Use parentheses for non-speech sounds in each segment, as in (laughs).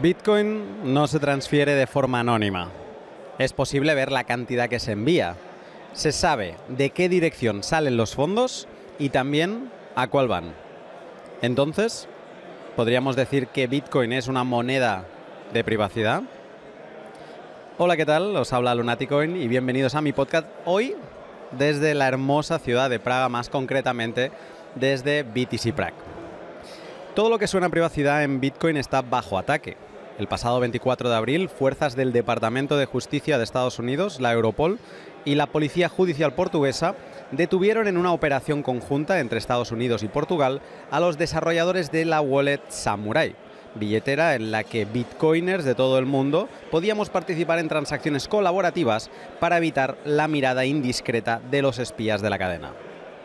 Bitcoin no se transfiere de forma anónima. Es posible ver la cantidad que se envía. Se sabe de qué dirección salen los fondos y también a cuál van. Entonces, ¿podríamos decir que Bitcoin es una moneda de privacidad? Hola, ¿qué tal? Os habla Lunaticoin y bienvenidos a mi podcast hoy desde la hermosa ciudad de Praga, más concretamente desde BTC Prague. Todo lo que suena privacidad en Bitcoin está bajo ataque el pasado 24 de abril, fuerzas del Departamento de Justicia de Estados Unidos, la Europol, y la Policía Judicial Portuguesa detuvieron en una operación conjunta entre Estados Unidos y Portugal a los desarrolladores de la wallet Samurai, billetera en la que bitcoiners de todo el mundo podíamos participar en transacciones colaborativas para evitar la mirada indiscreta de los espías de la cadena.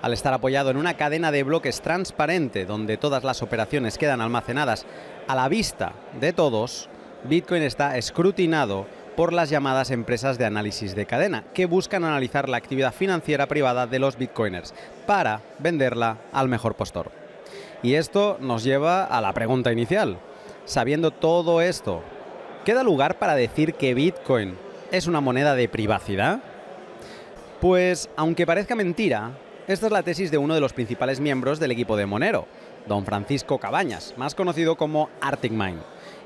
Al estar apoyado en una cadena de bloques transparente donde todas las operaciones quedan almacenadas a la vista de todos, Bitcoin está escrutinado por las llamadas empresas de análisis de cadena, que buscan analizar la actividad financiera privada de los bitcoiners para venderla al mejor postor. Y esto nos lleva a la pregunta inicial. Sabiendo todo esto, ¿queda lugar para decir que Bitcoin es una moneda de privacidad? Pues, aunque parezca mentira, esta es la tesis de uno de los principales miembros del equipo de Monero, don Francisco Cabañas, más conocido como Arctic Mind.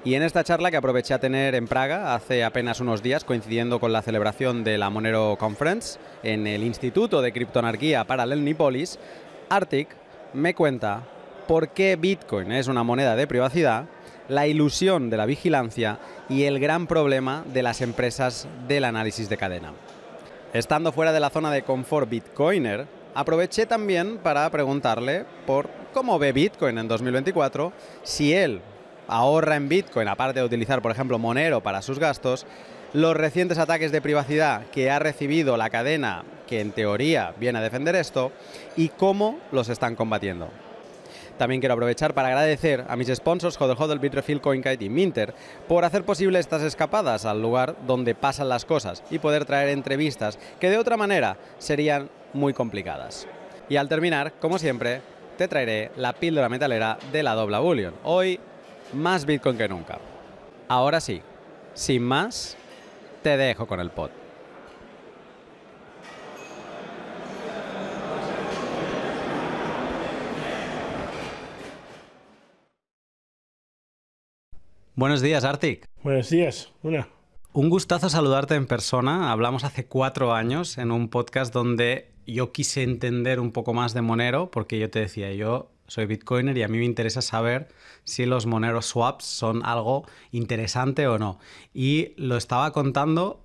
Y en esta charla que aproveché a tener en Praga hace apenas unos días, coincidiendo con la celebración de la Monero Conference en el Instituto de Criptonarquía para Lelnipolis, Arctic me cuenta por qué Bitcoin es una moneda de privacidad, la ilusión de la vigilancia y el gran problema de las empresas del análisis de cadena. Estando fuera de la zona de confort Bitcoiner, aproveché también para preguntarle por cómo ve Bitcoin en 2024, si él ahorra en Bitcoin, aparte de utilizar, por ejemplo, Monero para sus gastos, los recientes ataques de privacidad que ha recibido la cadena que en teoría viene a defender esto y cómo los están combatiendo. También quiero aprovechar para agradecer a mis sponsors Hodel Hodel, Bitrefill, CoinKite y Minter por hacer posible estas escapadas al lugar donde pasan las cosas y poder traer entrevistas que de otra manera serían muy complicadas. Y al terminar, como siempre, te traeré la píldora metalera de la Dobla Bullion. Hoy, más Bitcoin que nunca. Ahora sí, sin más, te dejo con el pod. Buenos días, Artic. Buenos días, una. Un gustazo saludarte en persona. Hablamos hace cuatro años en un podcast donde yo quise entender un poco más de Monero porque yo te decía, yo soy bitcoiner y a mí me interesa saber si los Monero swaps son algo interesante o no. Y lo estaba contando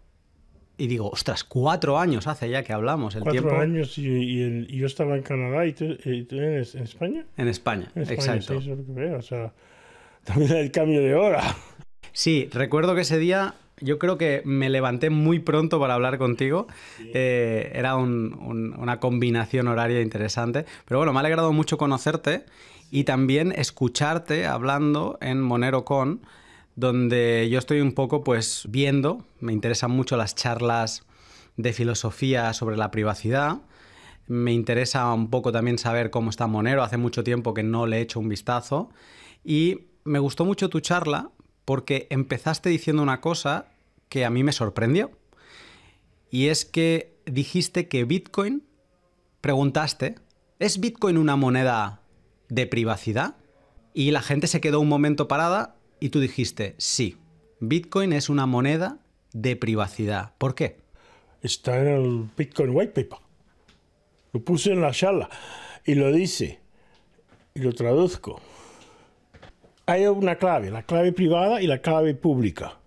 y digo, ostras, cuatro años hace ya que hablamos. El cuatro años y, yo estaba en Canadá y tú, en, España. En España, exacto. también el cambio de hora. Sí, recuerdo que ese día yo creo que me levanté muy pronto para hablar contigo. Eh, era una combinación horaria interesante. Pero bueno, me ha alegrado mucho conocerte y también escucharte hablando en MoneroCon, donde yo estoy un poco pues viendo, me interesan mucho las charlas de filosofía sobre la privacidad. Me interesa un poco también saber cómo está Monero. Hace mucho tiempo que no le he hecho un vistazo. Y me gustó mucho tu charla porque empezaste diciendo una cosa que a mí me sorprendió. Y es que dijiste que Bitcoin, preguntaste, ¿es Bitcoin una moneda de privacidad? Y la gente se quedó un momento parada y tú dijiste, sí, Bitcoin es una moneda de privacidad. ¿Por qué? Está en el Bitcoin White Paper. Lo puse en la charla y lo dice. Y lo traduzco hay una clave, la clave privada y la clave pública.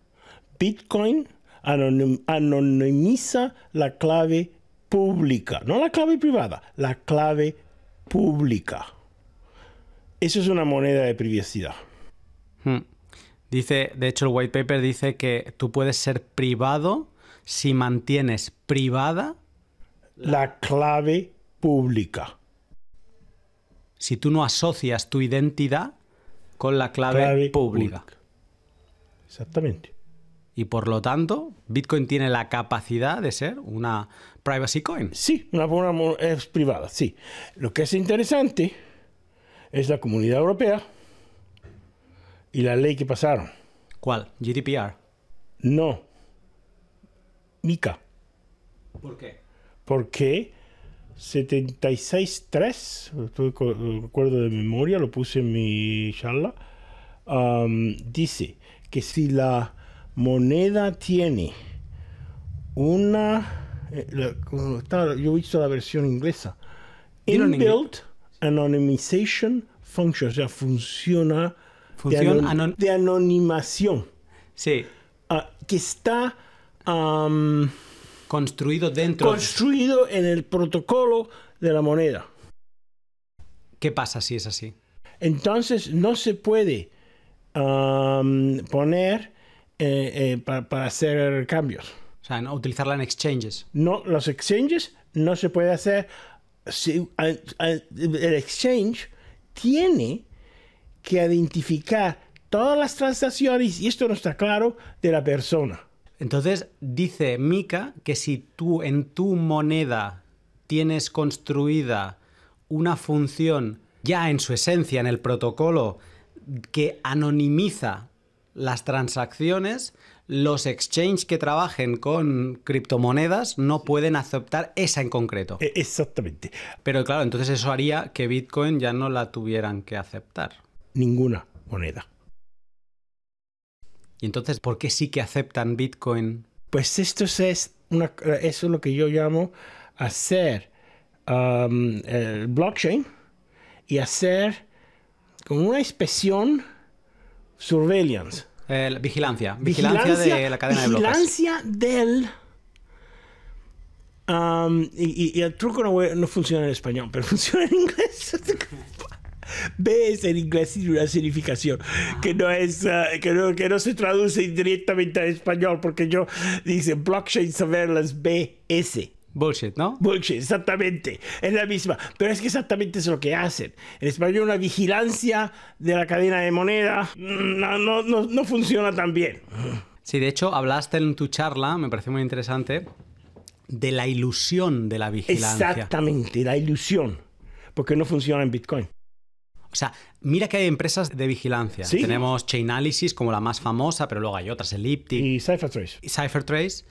Bitcoin anonimiza la clave pública, no la clave privada, la clave pública. Eso es una moneda de privacidad. Hmm. Dice, de hecho, el white paper dice que tú puedes ser privado si mantienes privada la clave pública. Si tú no asocias tu identidad con la clave, pública. Exactamente. Y por lo tanto, Bitcoin tiene la capacidad de ser una privacy coin. Sí, una, moneda es privada, sí. Lo que es interesante es la Comunidad Europea y la ley que pasaron. ¿Cuál? GDPR. No. Mica. ¿Por qué? Porque 76.3, recuerdo de memoria, lo puse en mi charla, dice que si la moneda tiene una... Eh, yo he visto la versión inglesa. Inbuilt Anonymization Function, o sea, funciona de, anonimación. Sí. Ah, que está... Construido dentro. Construido en el protocolo de la moneda. ¿Qué pasa si es así? Entonces no se puede um, poner eh, eh, para, hacer cambios. O sea, no utilizarla en exchanges. No, los exchanges no se puede hacer. el exchange tiene que identificar todas las transacciones, y esto no está claro, de la persona. Entonces dice Mika que si tú en tu moneda tienes construida una función ya en su esencia, en el protocolo, que anonimiza las transacciones, los exchanges que trabajen con criptomonedas no pueden aceptar esa en concreto. E, exactamente. Pero claro, entonces eso haría que Bitcoin ya no la tuvieran que aceptar. Ninguna moneda entonces, ¿por qué sí que aceptan Bitcoin? Pues esto es, eso lo que yo llamo hacer um, blockchain y hacer con una inspección surveillance. vigilancia, vigilancia, de la cadena de bloques. Vigilancia del... Um, y, el truco no, no funciona en español, pero (laughs) funciona en inglés. B es en inglés tiene una significación que no es ah, que, no, se traduce directamente al español porque yo dice blockchain surveillance BS. Bullshit, ¿no? Bullshit, exactamente. Es la misma. Pero es que exactamente es lo que hacen. En español, una vigilancia de la cadena de moneda mm, no, no, no, no funciona tan bien. Sí, de hecho, hablaste en tu charla, me pareció muy interesante, de la ilusión de la vigilancia. Exactamente, la ilusión. Porque no funciona en Bitcoin. O sea, mira que hay empresas de vigilancia. Tenemos Chainalysis como la más famosa, pero luego hay otras, Elliptic. Y Cyphertrace. Y Cyphertrace.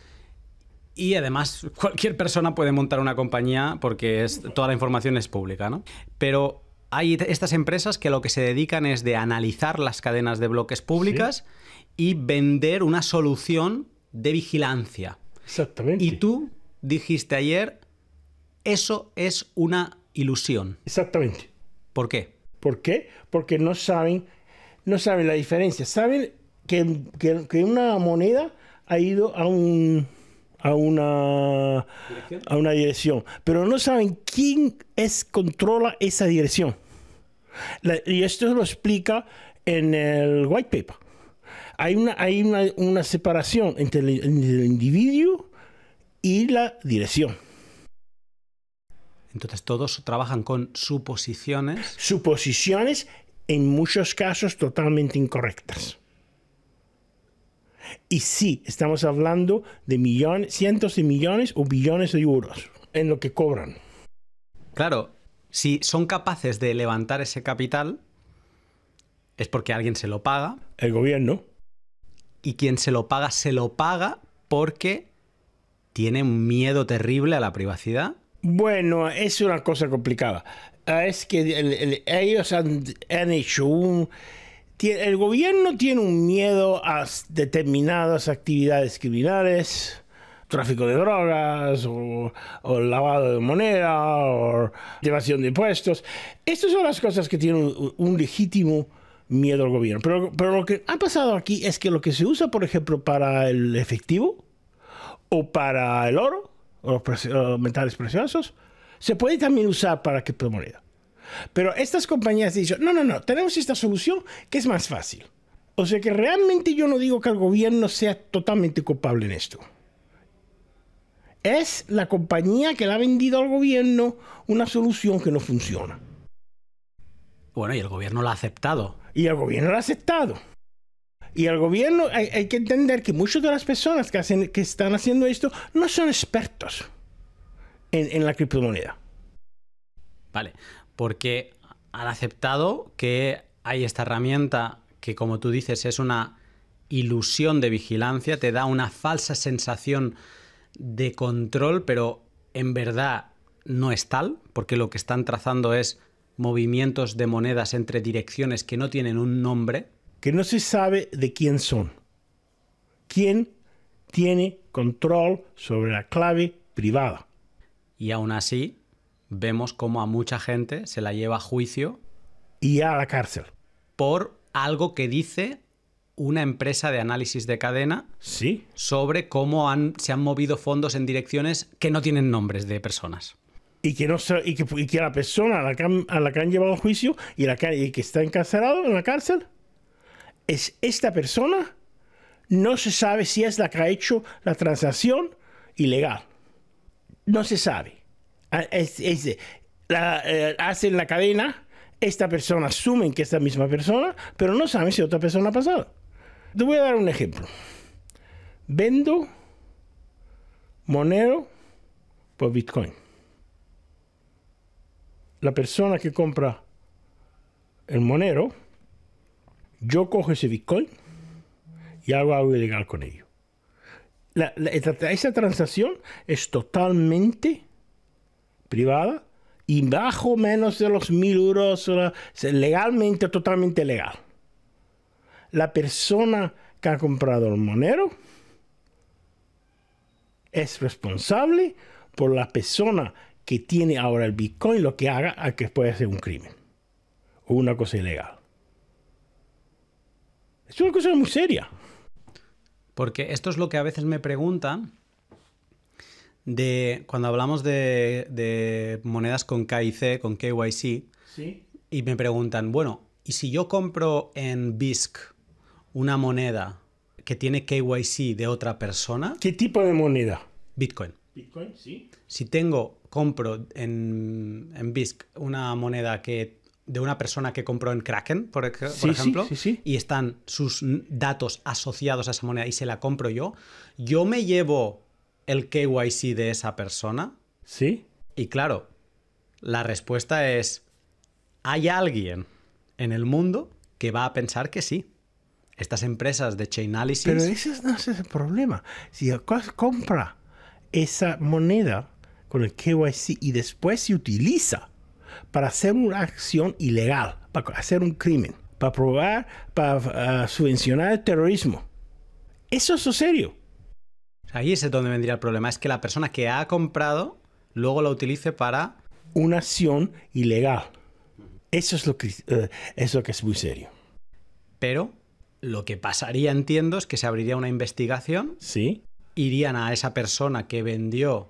Y además, (laughs) cualquier persona puede montar una compañía porque toda la información es pública, ¿no? Pero hay estas empresas que lo que se dedican es de analizar las cadenas de bloques públicas y vender una solución de vigilancia. Exactamente. Y tú dijiste ayer, eso es una ilusión. Exactamente. ¿Por qué? ¿Por qué? Porque no saben, no saben la diferencia. Saben que, una moneda ha ido a un a una, ¿Dirección? a una dirección, pero no saben quién es controla esa dirección. y esto lo explica en el white paper. Hay una, hay una, separación entre el individuo y la dirección. Entonces todos trabajan con suposiciones. Suposiciones en muchos casos totalmente incorrectas. Y sí, estamos hablando de millones, cientos de millones o billones de euros en lo que cobran. Claro, si son capaces de levantar ese capital, es porque alguien se lo paga. El gobierno. Y quien se lo paga, se lo paga porque tiene un miedo terrible a la privacidad bueno, es una cosa complicada. Ah, es que el, ellos han, hecho un... El gobierno tiene un miedo a determinadas actividades criminales tráfico de drogas o, lavado de moneda o evasión de impuestos. Estas son las cosas que tienen un, legítimo miedo al gobierno. Pero, pero, lo que ha pasado aquí es que lo que se usa, por ejemplo, para el efectivo o para el oro, o, mentales metales preciosos, se puede también usar para que morir. Pero estas compañías dicen, no, no, no, tenemos esta solución que es más fácil. O sea que realmente yo no digo que el gobierno sea totalmente culpable en esto. Es la compañía que le ha vendido al gobierno una solución que no funciona. Bueno, y el gobierno la ha aceptado. Y el gobierno la ha aceptado. Y el gobierno, hay, que entender que muchas de las personas que, hacen, que están haciendo esto no son expertos en, en la criptomoneda. Vale, porque han aceptado que hay esta herramienta que, como tú dices, es una ilusión de vigilancia, te da una falsa sensación de control, pero en verdad no es tal, porque lo que están trazando es movimientos de monedas entre direcciones que no tienen un nombre, que no se sabe de quién son. ¿Quién tiene control sobre la clave privada? Y aún así, vemos cómo a mucha gente se la lleva a juicio. Y a la cárcel. Por algo que dice una empresa de análisis de cadena ¿Sí? sobre cómo se han movido fondos en direcciones que no tienen nombres de personas. Y que, no, la persona a la que, han, llevado a juicio y, la y que está encarcelado en la cárcel es esta persona, no se sabe si es la que ha hecho la transacción ilegal. No se sabe. Ah, la, eh, hacen la cadena, esta persona asumen que es la misma persona, pero no saben si otra persona ha pasado. Te voy a dar un ejemplo. Vendo Monero por Bitcoin. La persona que compra el Monero yo cojo ese Bitcoin y hago algo ilegal con ello. esa transacción es totalmente privada y bajo menos de los mil euros, legalmente, totalmente legal. La persona que ha comprado el monero es responsable por la persona que tiene ahora el Bitcoin, lo que haga, al que puede ser un crimen o una cosa ilegal. Es una cosa muy seria. Porque esto es lo que a veces me preguntan de cuando hablamos de, monedas con KIC, con KYC, ¿Sí? y me preguntan, bueno, ¿y si yo compro en BISC una moneda que tiene KYC de otra persona? ¿Qué tipo de moneda? Bitcoin. Bitcoin, sí. Si tengo, compro en, en BISC una moneda que de una persona que compró en Kraken, por, ejemplo, y están sus datos asociados a esa moneda y se la compro yo, yo me llevo el KYC de esa persona. Sí. Y claro, la respuesta es, hay alguien en el mundo que va a pensar que sí. Estas empresas de analysis, Pero ese no es el problema. Si compra esa moneda con el KYC y después se utiliza para hacer una acción ilegal, para hacer un crimen, para probar, para ah, subvencionar el terrorismo. Eso es serio. Ahí es donde vendría el problema, es que la persona que ha comprado luego la utilice para... Una acción ilegal. Eso es lo que, eh, es, lo que es muy serio. Pero lo que pasaría, entiendo, es que se abriría una investigación. Sí. Irían a esa persona que vendió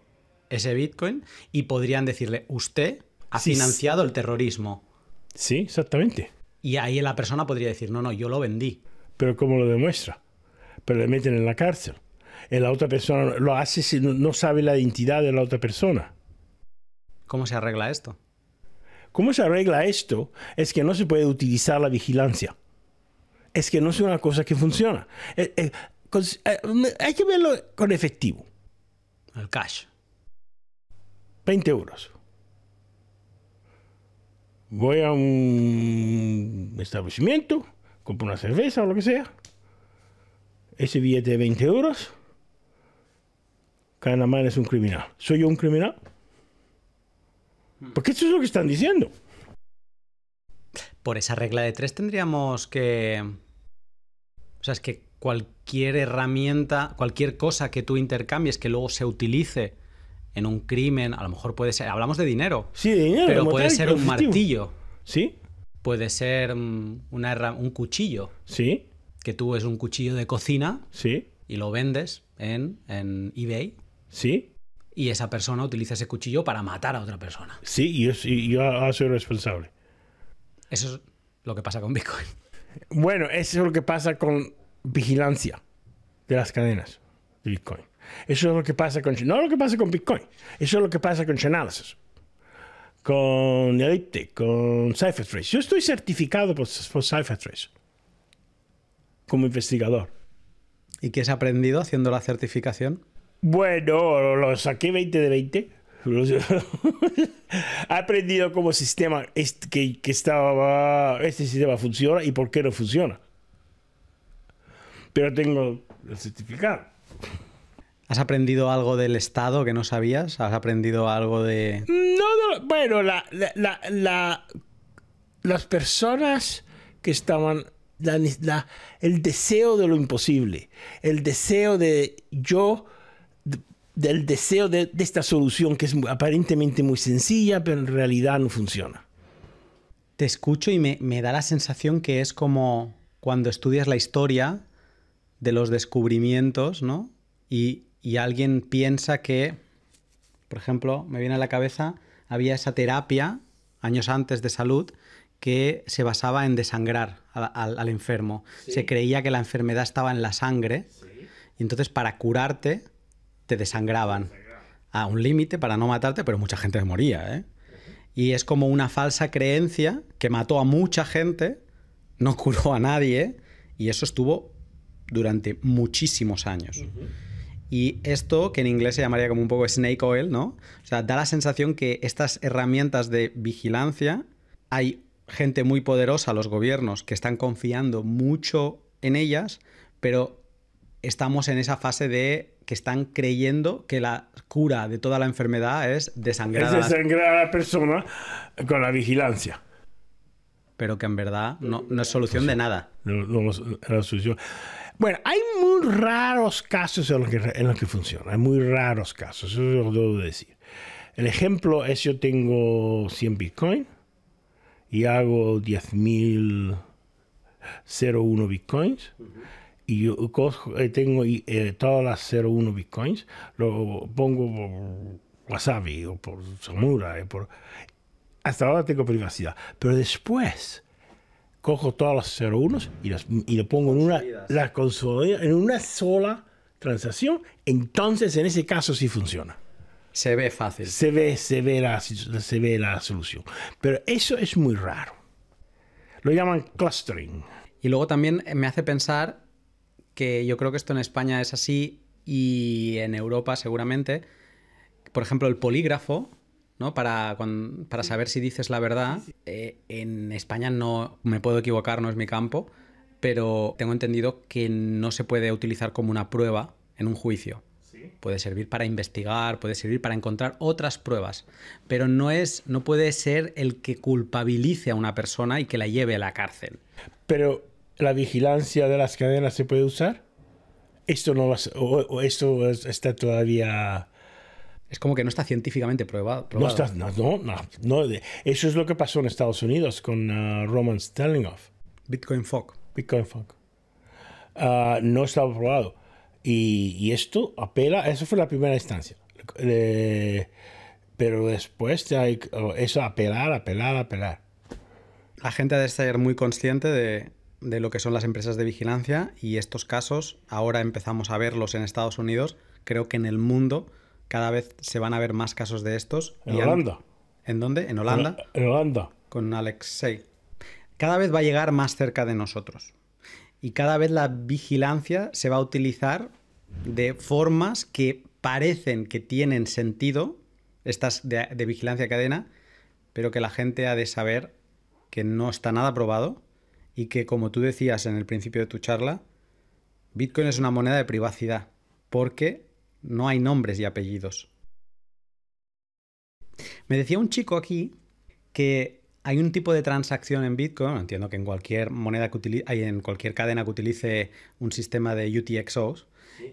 ese Bitcoin y podrían decirle, usted ha financiado el terrorismo. Sí, exactamente. Y ahí la persona podría decir, no, no, yo lo vendí. Pero ¿cómo lo demuestra? Pero le meten en la cárcel. Y la otra persona lo hace si no sabe la identidad de la otra persona. ¿Cómo se arregla esto? ¿Cómo se arregla esto? Es que no se puede utilizar la vigilancia. Es que no es una cosa que funciona. Eh, eh, eh, hay que verlo con efectivo. El cash. 20 euros voy a un establecimiento, compro una cerveza o lo que sea, ese billete de 20 euros, cada man es un criminal. ¿Soy yo un criminal? Porque eso es lo que están diciendo. Por esa regla de tres tendríamos que... O sea, es que cualquier herramienta, cualquier cosa que tú intercambies que luego se utilice en un crimen, a lo mejor puede ser, hablamos de dinero. Sí, dinero. Pero puede ser un martillo. Sí. Puede ser mm, una, un cuchillo. Sí. Que tú es un cuchillo de cocina. Sí. Y lo vendes en, eBay. Sí. Y esa persona utiliza ese cuchillo para matar a otra persona. Sí, y yo, yo soy responsable. Eso es lo que pasa con Bitcoin. Bueno, eso es lo que pasa con vigilancia de las cadenas de Bitcoin. Eso es lo que pasa con... No lo que pasa con Bitcoin. Eso es lo que pasa con Chainalysis. Con Elliptic, con CipherTrace. Yo estoy certificado por, CypherTrace. CipherTrace. Como investigador. ¿Y qué has aprendido haciendo la certificación? Bueno, lo saqué 20 de 20. (laughs) He aprendido cómo sistema que, que estaba, este sistema funciona y por qué no funciona. Pero tengo el certificado. ¿Has aprendido algo del Estado que no sabías? ¿Has aprendido algo de...? No, bueno, la, las personas que estaban... el deseo de lo imposible, el deseo de yo, del deseo de, esta solución que es aparentemente muy sencilla, pero en realidad no funciona. Te escucho y me, me da la sensación que es como cuando estudias la historia de los descubrimientos, ¿no? Y y alguien piensa que, por ejemplo, me viene a la cabeza, había esa terapia años antes de salud que se basaba en desangrar al, enfermo. Se creía que la enfermedad estaba en la sangre y entonces para curarte te desangraban a un límite para no matarte, pero mucha gente moría. ¿eh? Y es como una falsa creencia que mató a mucha gente, no (laughs) curó a nadie y eso estuvo durante muchísimos años. Y esto, que en inglés se llamaría como un poco snake oil, ¿no? O sea, da la sensación que estas herramientas de vigilancia, hay gente muy poderosa, los gobiernos, que están confiando mucho en ellas, pero estamos en esa fase de que están creyendo que la cura de toda la enfermedad es desangrar, a la persona con la vigilancia. Pero que en verdad no, es eh, solución de nada. Bueno, hay raros casos en los que, en que funciona, hay muy raros casos, eso lo debo decir. El ejemplo es yo tengo 100 Bitcoin y hago 10.000 01 Bitcoins. Y yo eh, tengo eh, todas las 01 bitcoins, lo pongo por Wasabi o por Samura. Eh, por... Hasta ahora tengo privacidad. Pero después, cojo todas las 01 y, las, y lo pongo en una, las en una sola transacción, entonces en ese caso sí funciona. Se ve fácil. Se ve, se ve, la, se ve la solución. Pero eso es muy raro. Lo llaman clustering. Y luego también me hace pensar que yo creo que esto en España es así y en Europa seguramente. Por ejemplo, el polígrafo ¿no? Para, para saber si dices la verdad. Eh, en España no me puedo equivocar, no es mi campo, pero tengo entendido que no se puede utilizar como una prueba en un juicio. Puede servir para investigar, puede servir para encontrar otras pruebas, pero no es, no puede ser el que culpabilice a una persona y que la lleve a la cárcel. Pero la vigilancia de las cadenas se puede usar. Esto no, las, o, o esto está todavía es como que no está científicamente probado. No, no, Eso es lo que pasó en Estados Unidos con uh, Roman Stellinghoff. Bitcoin Fog. Bitcoin ah, no estaba probado. Y, esto apela, eso fue la primera instancia. pero después hay oh, eso apelar, apelar, apelar. La gente ha de estar muy consciente de, de lo que son las empresas de vigilancia y estos casos ahora empezamos a verlos en Estados Unidos, creo que en el mundo cada vez se van a ver más casos de estos. En Holanda. ¿En dónde? ¿En Holanda? En, Holanda. Con Alexei. Cada vez va a llegar más cerca de nosotros. Y cada vez la vigilancia se va a utilizar de formas que parecen que tienen sentido, estas de, de vigilancia cadena, pero que la gente ha de saber que no está nada probado y que, como tú decías en el principio de tu charla, Bitcoin es una moneda de privacidad, porque no hay nombres y apellidos. Me decía un chico aquí que hay un tipo de transacción en Bitcoin, entiendo que en cualquier moneda que utilice, en cualquier cadena que utilice un sistema de UTXOs,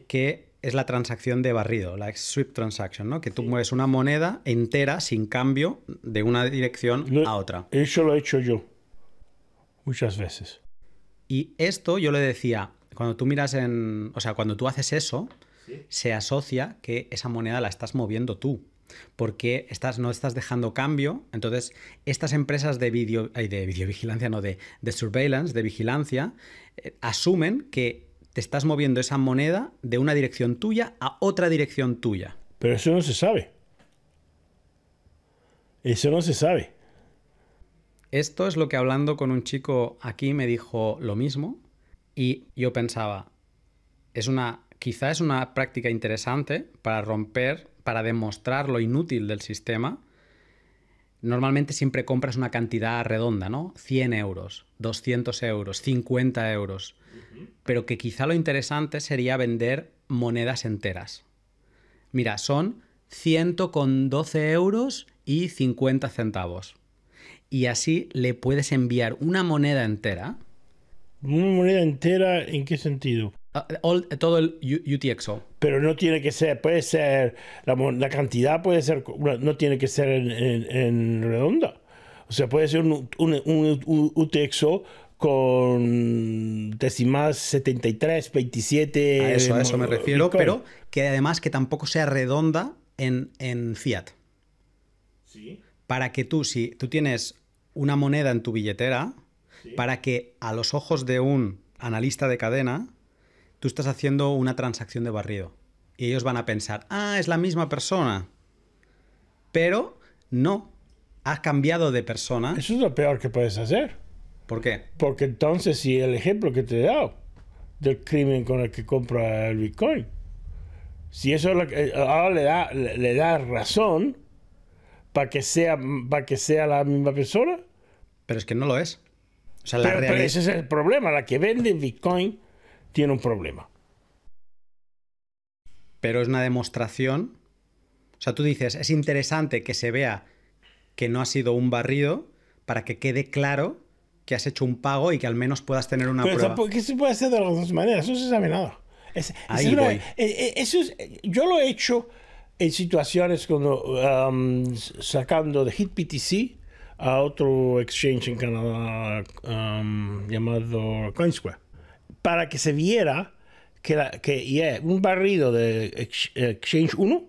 que es la transacción de barrido, la sweep transaction, ¿no? Que tú mueves una moneda entera sin cambio de una dirección a otra. Eso lo he hecho yo muchas veces. Y esto yo le decía, cuando tú miras en, o sea, cuando tú haces eso, se asocia que esa moneda la estás moviendo tú. Porque estás, no estás dejando cambio. Entonces, estas empresas de video, de videovigilancia, no, de, surveillance, de vigilancia, eh, asumen que te estás moviendo esa moneda de una dirección tuya a otra dirección tuya. Pero eso no se sabe. Eso no se sabe. Esto es lo que hablando con un chico aquí me dijo lo mismo y yo pensaba, es una quizá es una práctica interesante para romper, para demostrar lo inútil del sistema. Normalmente siempre compras una cantidad redonda, ¿no? 100 euros, 200 euros, 50 euros. Pero que quizá lo interesante sería vender monedas enteras. Mira, son con 12 euros y 50 centavos. Y así le puedes enviar una moneda entera. ¿Una moneda entera en qué sentido? Ah, todo el UTXO. Pero no tiene que ser, puede ser, la, cantidad puede ser, no tiene que ser en, redonda. O sea, puede ser un, UTXO con decimal 73, 27. A eso, eso me eh, refiero, pero que además que tampoco sea redonda en, en fiat. Sí. Para que tú, si tú tienes una moneda en tu billetera, para que a los ojos de un analista de cadena, tú estás haciendo una transacción de barrido y ellos van a pensar, ah, es la misma persona. Pero no, has cambiado de persona. Eso es lo peor que puedes hacer. ¿Por qué? Porque entonces, si el ejemplo que te he dado del crimen con el que compra el Bitcoin, si eso eh, ahora le da, le da razón para que, sea, para que sea la misma persona. Pero es que no lo es. ese es el problema. La que vende Bitcoin tiene un problema. Pero es una demostración. O sea, tú dices, es interesante que se vea que no ha sido un barrido para que quede claro que has hecho un pago y que al menos puedas tener una prueba. Porque se puede hacer de las dos maneras, Eso se sabe Es, Ahí eh, eh, Eso eh, yo lo he hecho en situaciones cuando um, sacando de HitPTC a otro exchange en Canadá um, llamado CoinSquare para que se viera que, la, eh, un barrido de Exchange 1,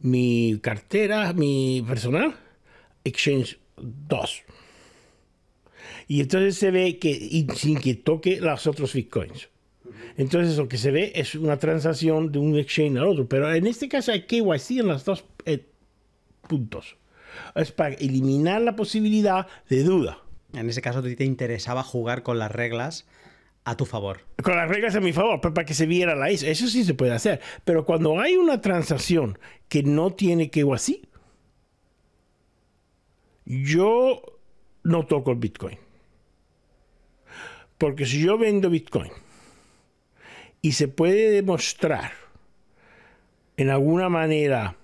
mi cartera, mi personal, Exchange 2. Y entonces se ve que sin que toque las otros bitcoins. Entonces lo que se ve es una transacción de un exchange al otro, pero en este caso hay KYC en los dos eh, puntos. Es para eliminar la posibilidad de duda. En ese caso, ¿te interesaba jugar con las reglas a tu favor. Con las reglas a mi favor, para que se viera la ISO. Eso sí se puede hacer. Pero cuando hay una transacción que no tiene que o así, yo no toco el Bitcoin. Porque si yo vendo Bitcoin y se puede demostrar en alguna manera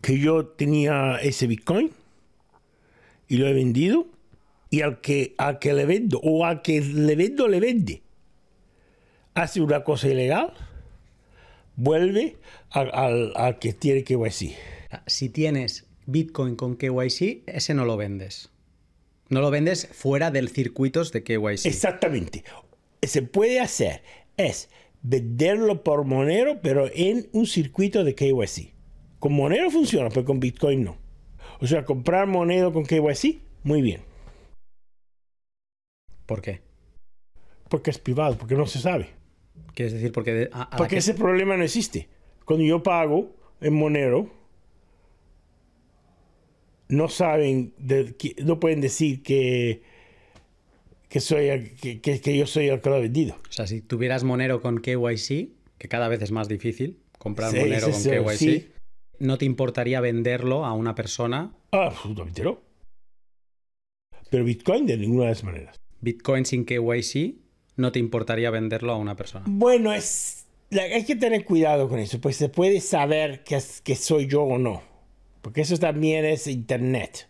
que yo tenía ese Bitcoin y lo he vendido, y al que, al que le vendo o al que le vendo le vende, hace una cosa ilegal, vuelve al, al, que tiene KYC. Si tienes Bitcoin con KYC, ese no lo vendes. No lo vendes fuera del circuitos de KYC. Exactamente. Se puede hacer es venderlo por Monero, pero en un circuito de KYC. Con Monero funciona, pero con Bitcoin no. O sea, comprar Monero con KYC, muy bien. ¿Por qué? Porque es privado, porque no se sabe. ¿Quieres decir porque... porque ese problema no existe. Cuando yo pago en Monero, no saben, no pueden decir que, que, soy, que, yo soy el que lo ha vendido. O sea, si tuvieras Monero con KYC, que cada vez es más difícil comprar Monero con KYC, ¿no te importaría venderlo a una persona? Ah, absolutamente no. Pero Bitcoin de ninguna de las maneras. Bitcoin sin KYC, no te importaría venderlo a una persona. Bueno, es, hay que tener cuidado con eso, pues se puede saber que, que soy yo o no, porque eso también es Internet,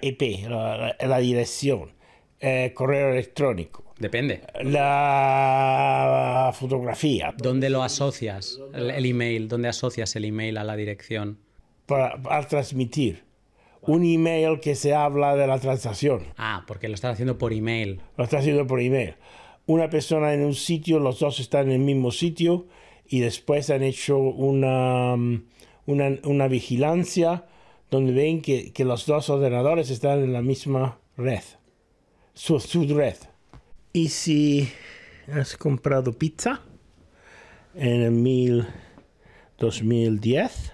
IP, la, dirección, eh, correo electrónico. Depende. La fotografía. ¿Dónde lo asocias? El, email. ¿Dónde asocias el email a la dirección? para transmitir un email que se habla de la transacción. Ah, porque lo están haciendo por email. Lo están haciendo por email. Una persona en un sitio, los dos están en el mismo sitio y después han hecho una, mm, una, vigilancia donde ven que, que, los dos ordenadores están en la misma red, su, red. Y si has comprado pizza en el mil, 2010,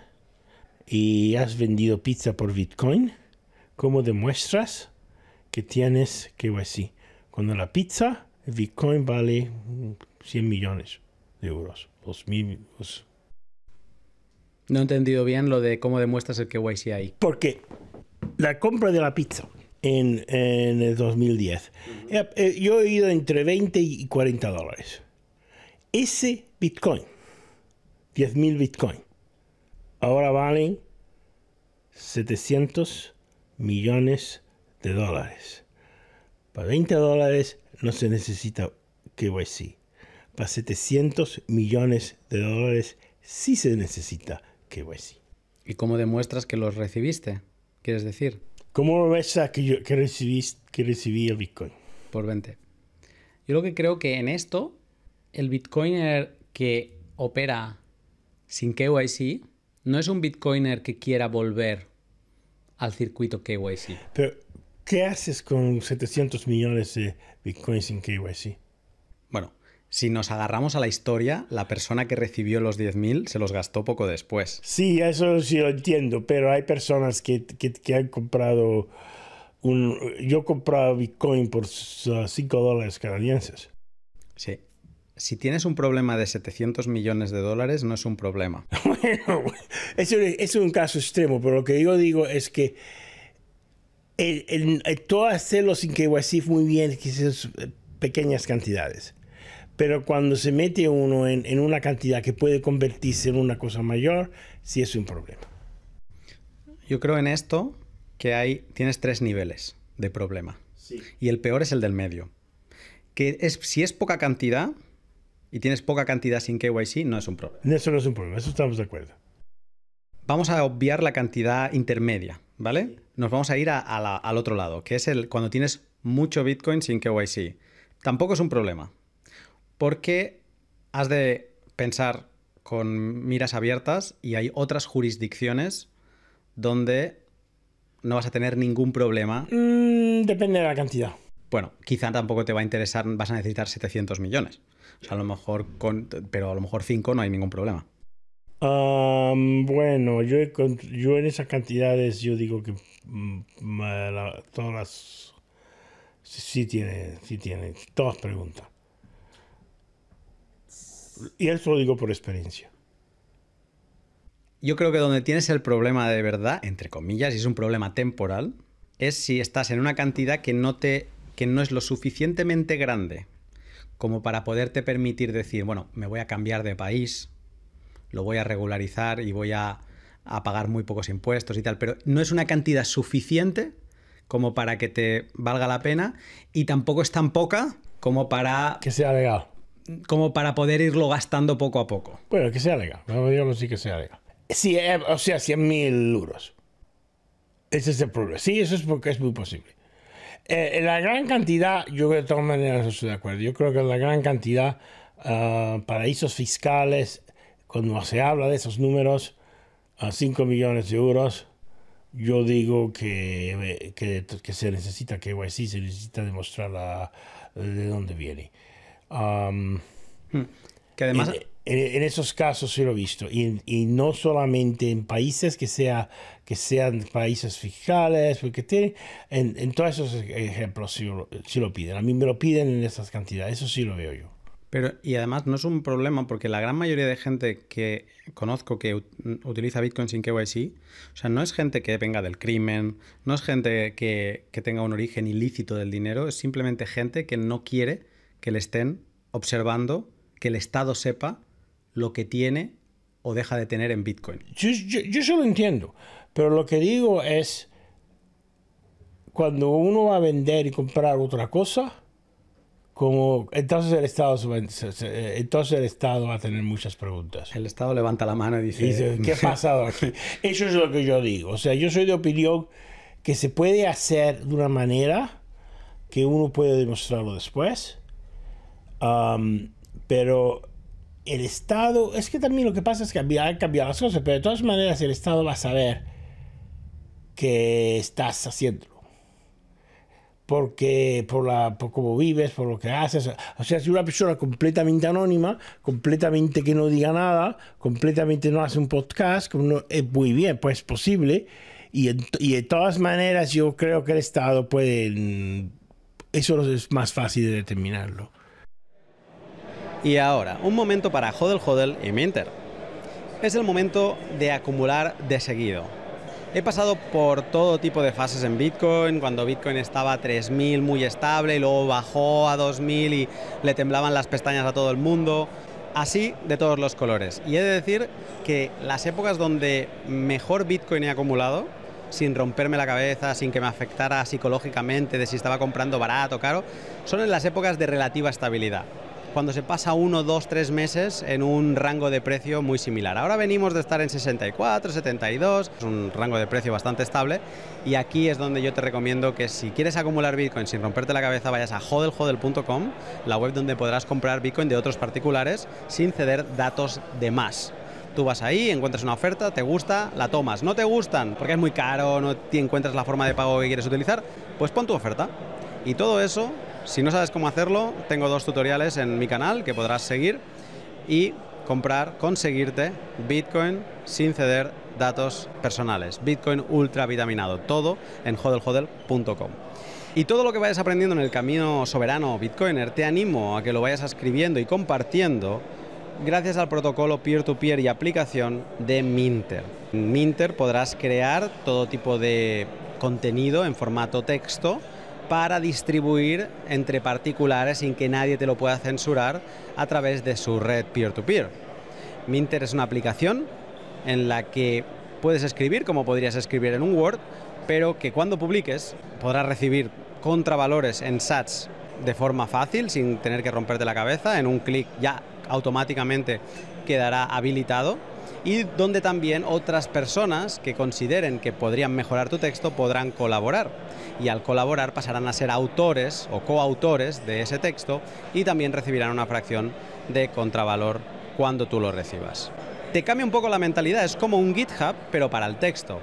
y has vendido pizza por Bitcoin, ¿cómo demuestras que tienes KYC? Cuando la pizza, Bitcoin vale 100 millones de euros, No he entendido bien lo de cómo demuestras el KYC ahí. Porque la compra de la pizza en, el 2010, eh, eh, yo he ido entre 20 y 40 dólares. Ese Bitcoin, 10.000 Bitcoin, ahora valen 700 millones de dólares. Para 20 dólares no se necesita KYC. Para 700 millones de dólares sí se necesita KYC. ¿Y cómo demuestras que los recibiste? ¿Quieres decir? ¿Cómo ves que, que, recibí, que recibí el Bitcoin? Por pues 20. Yo lo que creo que en esto, el Bitcoiner que opera sin KYC no es un bitcoiner que quiera volver al circuito KYC. Pero, ¿qué haces con 700 millones de bitcoins en KYC? Bueno, si nos agarramos a la historia, la persona que recibió los 10.000 se los gastó poco después. Sí, eso sí lo entiendo, pero hay personas que, han comprado un... Yo compraba Bitcoin por 5 dólares canadienses. Sí, si tienes un problema de 700 millones de dólares, no es un problema. (laughs) Bueno, es un, caso extremo, pero lo que yo digo es que el, todo hacerlo sin que así muy bien, eh, pequeñas cantidades. Pero cuando se mete uno en, una cantidad que puede convertirse en una cosa mayor, sí es un problema. Yo creo en esto que hay, tienes tres niveles de problema. Y el peor es el del medio. Que es, si es poca cantidad, y tienes poca cantidad sin KYC, no es un problema. Eso no es un problema, eso estamos de acuerdo. Vamos a obviar la cantidad intermedia, ¿vale? Nos vamos a ir al otro lado, que es el cuando tienes mucho Bitcoin sin KYC. Tampoco es un problema, porque has de pensar con miras abiertas y hay otras jurisdicciones donde no vas a tener ningún problema. Mm, depende de la cantidad bueno, quizá tampoco te va a interesar, vas a necesitar 700 millones. O sea, a lo mejor pero a lo mejor 5 no hay ningún problema. bueno, yo, yo, en esas cantidades yo digo que mm, todas las... Sí, tiene, sí tiene, todas preguntas. Y eso lo digo por experiencia. Yo creo que donde tienes el problema de verdad, entre comillas, y es un problema temporal, es si estás en una cantidad que no te que no es lo suficientemente grande como para poderte permitir decir, bueno, me voy a cambiar de país, lo voy a regularizar y voy a, a pagar muy pocos impuestos y tal, pero no es una cantidad suficiente como para que te valga la pena y tampoco es tan poca como para... Que sea legal. Como para poder irlo gastando poco a poco. Bueno, que sea legal. Yo sí que sea legal. Sí, eh, o sea, 100.000 euros. Ese es el problema. Sí, eso es porque es muy posible. Eh, la gran cantidad, yo de todas maneras estoy de acuerdo, yo creo que la gran cantidad ah, paraísos fiscales, cuando se habla de esos números, a 5 millones de euros, yo digo que, eh, que, se necesita que sí se necesita demostrar de dónde viene. Hmm. que además... En, esos casos sí lo he visto, y, y no solamente en países que sea que sean países fiscales, porque tienen, en, todos esos e-, ejemplos sí, lo piden. A mí me lo piden en esas cantidades, eso sí lo veo yo. Pero, y además no es un problema porque la gran mayoría de gente que conozco que utiliza Bitcoin sin KYC, o sea, no es gente que venga del crimen, no es gente que, que tenga un origen ilícito del dinero, es simplemente gente que no quiere que le estén observando, que el Estado sepa lo que tiene o deja de tener en Bitcoin. Yo, yo, yo eso lo entiendo. Pero lo que digo es, cuando uno va a vender y comprar otra cosa, como, entonces el Estado eh, entonces el Estado va a tener muchas preguntas. El Estado levanta la mano y dice, ¿qué ha (laughs) pasado aquí? Eso es lo que yo digo. O sea, yo soy de opinión que se puede hacer de una manera que uno puede demostrarlo después, pero el Estado, es que también lo que pasa es que han cambiado las cosas, pero de todas maneras el Estado va a saber que estás haciéndolo. Porque por, la, por cómo vives, por lo que haces. O sea, si una persona completamente anónima, completamente que no diga nada, completamente no hace un podcast, no, es muy bien, pues es posible. Y, y, de todas maneras yo creo que el Estado puede... Mm, eso es más fácil de determinarlo. Y ahora, un momento para Jodel Jodel y Minter. Es el momento de acumular de seguido He pasado por todo tipo de fases en Bitcoin, cuando Bitcoin estaba a 3.000 muy estable y luego bajó a 2.000 y le temblaban las pestañas a todo el mundo, así de todos los colores. Y he de decir que las épocas donde mejor Bitcoin he acumulado, sin romperme la cabeza, sin que me afectara psicológicamente de si estaba comprando barato o caro, son en las épocas de relativa estabilidad cuando se pasa uno, dos, tres meses en un rango de precio muy similar. Ahora venimos de estar en 64, 72, es un rango de precio bastante estable y aquí es donde yo te recomiendo que si quieres acumular Bitcoin sin romperte la cabeza vayas a hodlhodl.com, la web donde podrás comprar Bitcoin de otros particulares sin ceder datos de más. Tú vas ahí, encuentras una oferta, te gusta, la tomas. No te gustan porque es muy caro, no te encuentras la forma de pago que quieres utilizar, pues pon tu oferta. Y todo eso si no sabes cómo hacerlo, tengo dos tutoriales en mi canal que podrás seguir y comprar, conseguirte Bitcoin sin ceder datos personales. Bitcoin ultra vitaminado, todo en hodelhodel.com. Y todo lo que vayas aprendiendo en el camino soberano Bitcoiner, te animo a que lo vayas escribiendo y compartiendo gracias al protocolo peer-to-peer y aplicación de Minter. En Minter podrás crear todo tipo de contenido en formato texto para distribuir entre particulares sin que nadie te lo pueda censurar a través de su red peer-to-peer. Minter es una aplicación en la que puedes escribir como podrías escribir en un Word, pero que cuando publiques podrás recibir contravalores en sats de forma fácil, sin tener que romperte la cabeza, en un clic ya automáticamente quedará habilitado y donde también otras personas que consideren que podrían mejorar tu texto podrán colaborar. Y al colaborar pasarán a ser autores o coautores de ese texto y también recibirán una fracción de contravalor cuando tú lo recibas. Te cambia un poco la mentalidad, es como un GitHub, pero para el texto.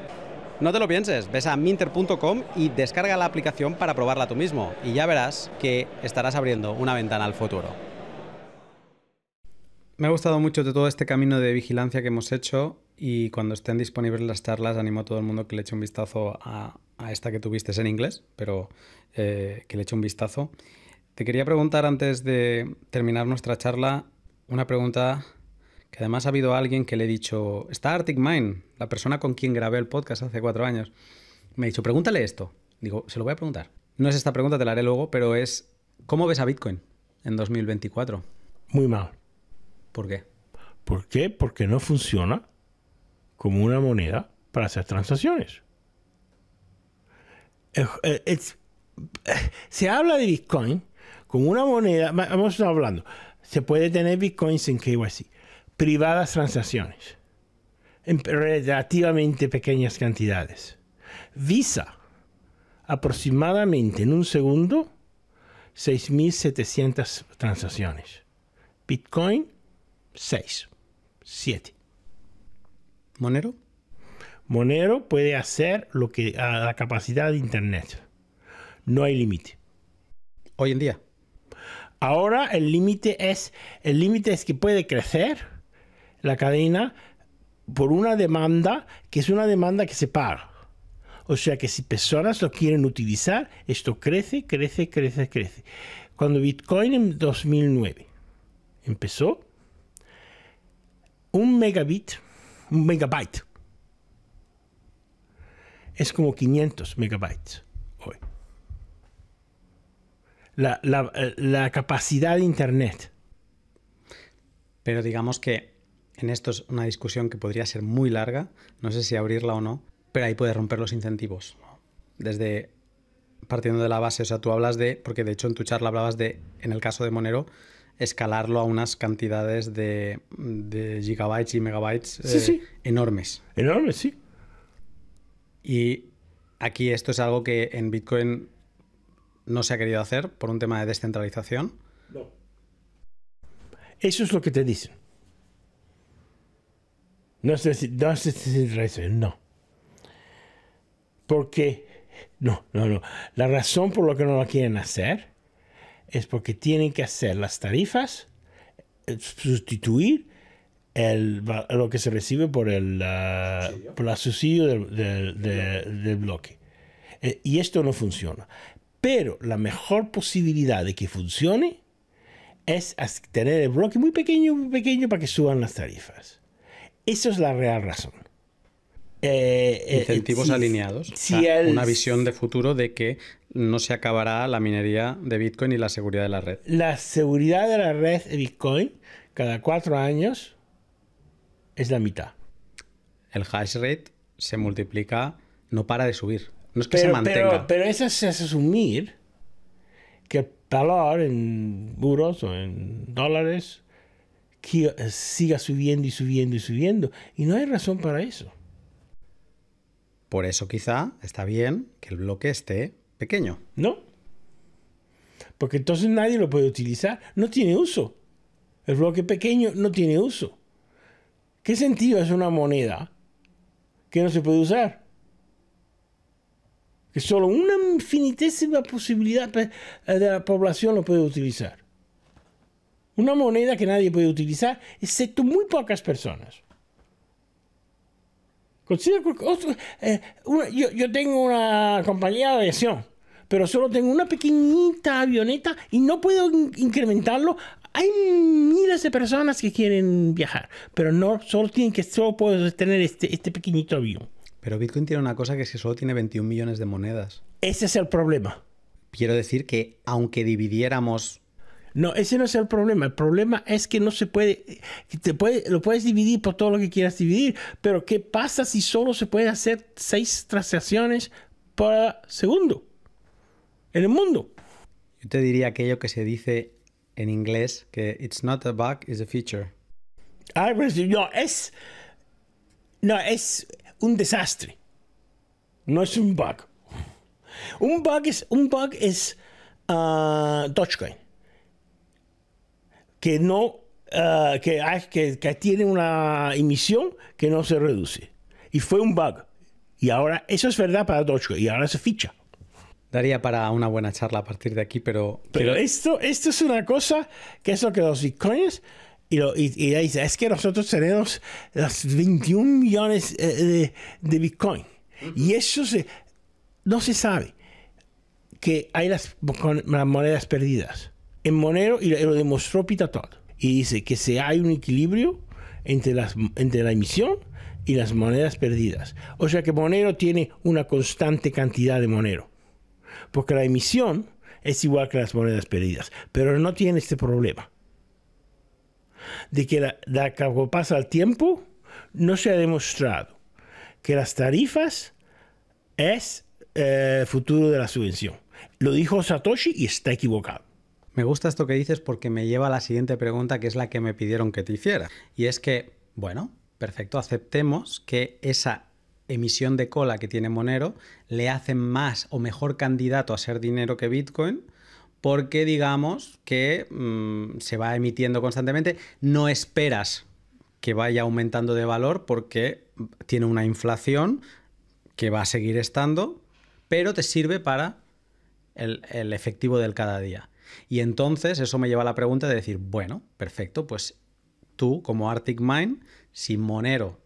No te lo pienses, ves a minter.com y descarga la aplicación para probarla tú mismo y ya verás que estarás abriendo una ventana al futuro. Me ha gustado mucho de todo este camino de vigilancia que hemos hecho y cuando estén disponibles las charlas animo a todo el mundo que le eche un vistazo a, esta que tuviste en inglés, pero eh, que le eche un vistazo. Te quería preguntar antes de terminar nuestra charla una pregunta que además ha habido alguien que le he dicho, está Arctic Mind, la persona con quien grabé el podcast hace cuatro años. Me ha dicho, pregúntale esto. Digo, se lo voy a preguntar. No es esta pregunta, te la haré luego, pero es, ¿cómo ves a Bitcoin en 2024? Muy mal. ¿Por qué? ¿Por qué? Porque no funciona como una moneda para hacer transacciones. Eh, eh, se habla de Bitcoin como una moneda, vamos hablando, se puede tener Bitcoin sin KYC, privadas transacciones, en relativamente pequeñas cantidades. Visa, aproximadamente en un segundo, 6.700 transacciones. Bitcoin, 6, 7. ¿Monero? Monero puede hacer lo que a la capacidad de Internet. No hay límite. Hoy en día. Ahora el límite es el límite es que puede crecer la cadena por una demanda que es una demanda que se paga. O sea que si personas lo quieren utilizar, esto crece, crece, crece, crece. Cuando Bitcoin en 2009 empezó, un megabit, un megabyte, es como 500 megabytes hoy. Eh, la, capacidad de Internet. Pero digamos que en esto es una discusión que podría ser muy larga, no sé si abrirla o no, pero ahí puedes romper los incentivos. Desde partiendo de la base, o sea, tú hablas de, porque de hecho en tu charla hablabas de, en el caso de Monero, escalarlo a unas cantidades de, gigabytes y megabytes eh, enormes. Enormes, sí. Y aquí esto es algo que en Bitcoin no se ha querido hacer por un tema de descentralización. No. Eso es lo que te dicen. No es, descentralización, no. Porque, no, no, no. La razón por la que no lo quieren hacer es porque tienen que hacer las tarifas, eh, sustituir lo que se recibe por el, ah, subsidio del, bloque. Eh, y esto no funciona. Pero la mejor posibilidad de que funcione es tener el bloque muy pequeño, muy pequeño para que suban las tarifas. Esa es la real razón. Eh, Incentivos alineados. una visión de futuro de que no se acabará la minería de Bitcoin y la seguridad de la red. La seguridad de la red de Bitcoin cada cuatro años es la mitad. El hash rate se multiplica, no para de subir. No es que se mantenga. Pero, eso es, asumir que el valor en euros o en dólares eh, siga subiendo y subiendo y subiendo. Y no hay razón para eso. Por eso quizá está bien que el bloque esté pequeño. No. Porque entonces nadie lo puede utilizar. No tiene uso. El bloque pequeño no tiene uso. ¿Qué sentido es una moneda que no se puede usar? Que solo una infinitésima posibilidad eh, de la población lo puede utilizar. Una moneda que nadie puede utilizar, excepto muy pocas personas. Eh, yo, yo tengo una compañía de aviación, pero solo tengo una pequeñita avioneta y no puedo incrementarlo. Hay miles de personas que quieren viajar, pero no solo tienen que solo puedo tener este, este pequeñito avión. Pero Bitcoin tiene una cosa que si que solo tiene 21 millones de monedas. Ese es el problema. Quiero decir que aunque dividiéramos no, ese no es el problema. El problema es que no se puede, te puede, lo puedes dividir por todo lo que quieras dividir, pero ¿qué pasa si solo se puede hacer seis transacciones por segundo en el mundo? Yo te diría aquello que se dice en inglés, que it's not a bug, it's a feature. Ah, pues, no, es, no, es un desastre. No es un bug. Un bug es, un bug es ah, Dogecoin que no ah, que, que, tiene una emisión que no se reduce. Y fue un bug. Y ahora eso es verdad para Dogecoin y ahora se ficha. Daría para una buena charla a partir de aquí, pero... Pero, esto, esto es una cosa que es lo que los bitcoins... Y, lo, y, dice, es que nosotros tenemos los 21 millones eh, de, de bitcoin. Y eso se, no se sabe que hay las, las monedas perdidas en Monero y lo demostró todo Y dice que se hay un equilibrio entre, la emisión y las monedas perdidas. O sea que Monero tiene una constante cantidad de Monero. Porque la emisión es igual que las monedas perdidas. Pero no tiene este problema. De que la, la pasa el tiempo, no se ha demostrado que las tarifas es el eh, futuro de la subvención. Lo dijo Satoshi y está equivocado. Me gusta esto que dices porque me lleva a la siguiente pregunta que es la que me pidieron que te hiciera. Y es que, bueno, perfecto, aceptemos que esa emisión de cola que tiene Monero le hace más o mejor candidato a ser dinero que Bitcoin porque digamos que mm, se va emitiendo constantemente, no esperas que vaya aumentando de valor porque tiene una inflación que va a seguir estando, pero te sirve para el efectivo del cada día. Y entonces eso me lleva a la pregunta de decir, bueno, perfecto, pues tú como Arctic Mine, si Monero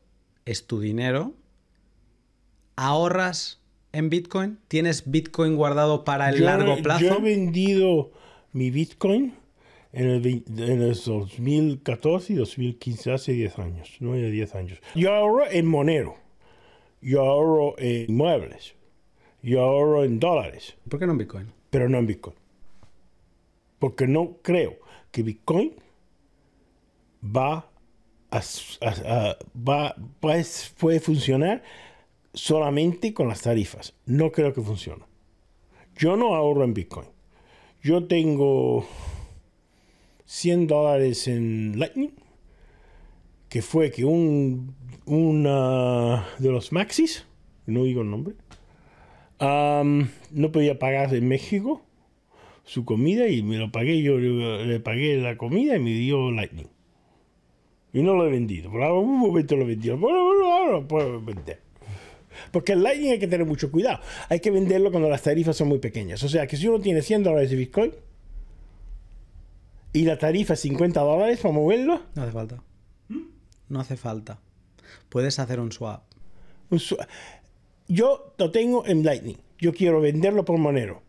es tu dinero, ahorras en Bitcoin? ¿Tienes Bitcoin guardado para el largo plazo? Yo he vendido mi Bitcoin en el, en el 2014 y 2015, hace 10 años, no 10 años. Yo ahorro en Monero, yo ahorro en muebles, yo ahorro en dólares. ¿Por qué no en Bitcoin? Pero no en Bitcoin porque no creo que Bitcoin va puede funcionar solamente con las tarifas. No creo que funcione. Yo no ahorro en Bitcoin. Yo tengo 100 dólares en Lightning, que fue que un una de los maxis, no digo el nombre, no podía pagar en México su comida y me lo pagué, yo le pagué la comida y me dio Lightning. Y no lo he vendido, por algún momento lo he vendido, bueno, bueno, ahora puedo vender. Porque el Lightning hay que tener mucho cuidado, hay que venderlo cuando las tarifas son muy pequeñas. O sea que si uno tiene 100 dólares de Bitcoin y la tarifa es 50 dólares para moverlo... No hace falta. No hace falta. Puedes hacer un swap. Un swap. Yo lo tengo en Lightning, yo quiero venderlo por Monero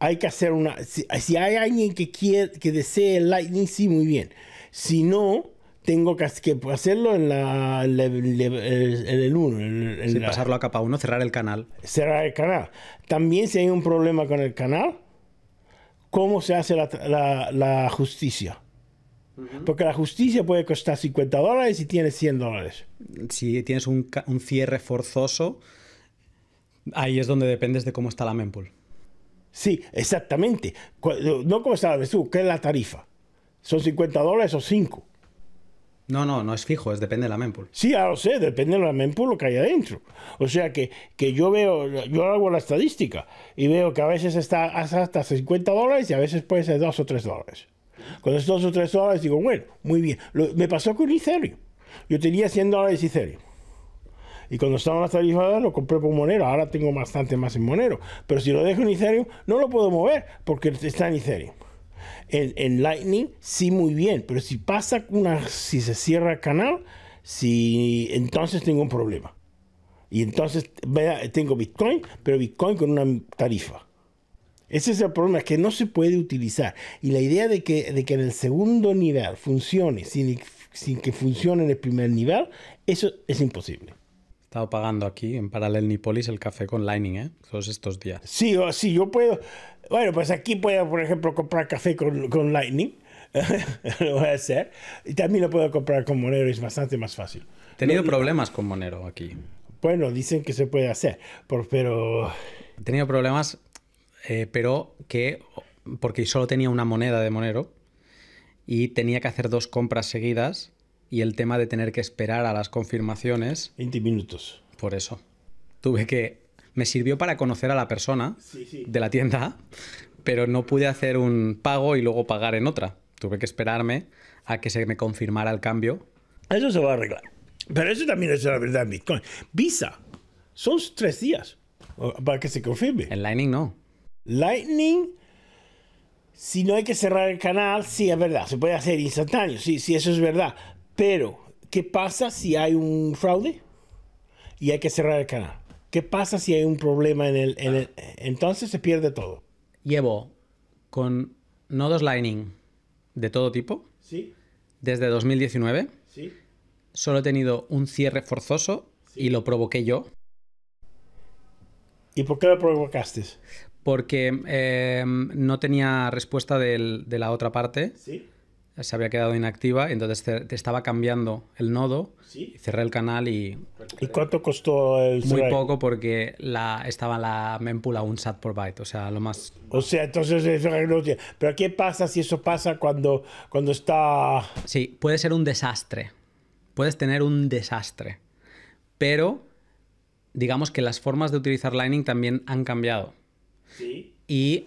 hay que hacer una. Si, hay alguien que, quiere, que desee el Lightning, sí, muy bien. Si no, tengo que, hacerlo en la, en el 1. pasarlo a capa 1, cerrar el canal. Cerrar el canal. También si hay un problema con el canal, ¿cómo se hace la, justicia? Porque la justicia puede costar 50 dólares y tienes 100 dólares. Si tienes un, un cierre forzoso, ahí es donde dependes de cómo está la mempool. Sí, exactamente. No como sabes tú, ¿qué es la tarifa? ¿Son 50 dólares o 5? No, no, no es fijo, depende de la Mempul. Sí, ya lo sé, depende de la Mempul lo que hay adentro. O sea que, yo veo, yo hago la estadística y veo que a veces está hasta 50 dólares y a veces puede ser 2 o 3 dólares. Con esos 2 o 3 dólares digo, bueno, muy bien. me pasó con Icerio. Yo tenía 100 dólares Icerio. Y cuando estaba las tarifas lo compré por Monero. Ahora tengo bastante más en Monero. Pero si lo dejo en Ethereum, no lo puedo mover porque está en Ethereum. En, Lightning, sí, muy bien. Pero si pasa una, si se cierra el canal, si, entonces tengo un problema. Y entonces tengo Bitcoin, pero Bitcoin con una tarifa. Ese es el problema, que no se puede utilizar. Y la idea de que, de que en el segundo nivel funcione sin que funcione en el primer nivel, eso es imposible estado pagando aquí en Paralel Nipolis el café con Lightning, ¿eh? Todos estos días. Sí, sí, yo puedo. Bueno, pues aquí puedo, por ejemplo, comprar café con, con Lightning. (laughs) lo voy a hacer. Y también lo puedo comprar con Monero, es bastante más fácil. He tenido problemas con Monero aquí. Bueno, dicen que se puede hacer, pero. He tenido problemas, eh, pero que. Porque solo tenía una moneda de Monero y tenía que hacer dos compras seguidas y el tema de tener que esperar a las confirmaciones. 20 minutos. Por eso. Tuve que... Me sirvió para conocer a la persona de la tienda, pero no pude hacer un pago y luego pagar en otra. Tuve que esperarme a que se me confirmara el cambio. Eso se va a arreglar. Pero eso también es la verdad en Bitcoin. Visa, son tres días para que se confirme. En Lightning no. Lightning, si no hay que cerrar el canal, sí es verdad, se puede hacer instantáneo, sí, sí, eso es verdad. Pero, ¿qué pasa si hay un fraude y hay que cerrar el canal? ¿Qué pasa si hay un problema en el... entonces se pierde todo. Llevo con nodos lining de todo tipo. Sí. Desde 2019. Sí. Solo he tenido un cierre forzoso y lo provoqué yo. ¿Y por qué lo provocaste? Porque eh, no tenía respuesta de la otra parte. Sí se había quedado inactiva, entonces te, estaba cambiando el nodo, cerré el canal y... ¿Y cuánto costó el Muy poco porque la, estaba la mempool a un SAT por byte, o sea, lo más... O sea, entonces... Pero ¿qué pasa si eso pasa cuando, cuando está...? Sí, puede ser un desastre. Puedes tener un desastre. Pero digamos que las formas de utilizar Lightning también han cambiado. Sí. Y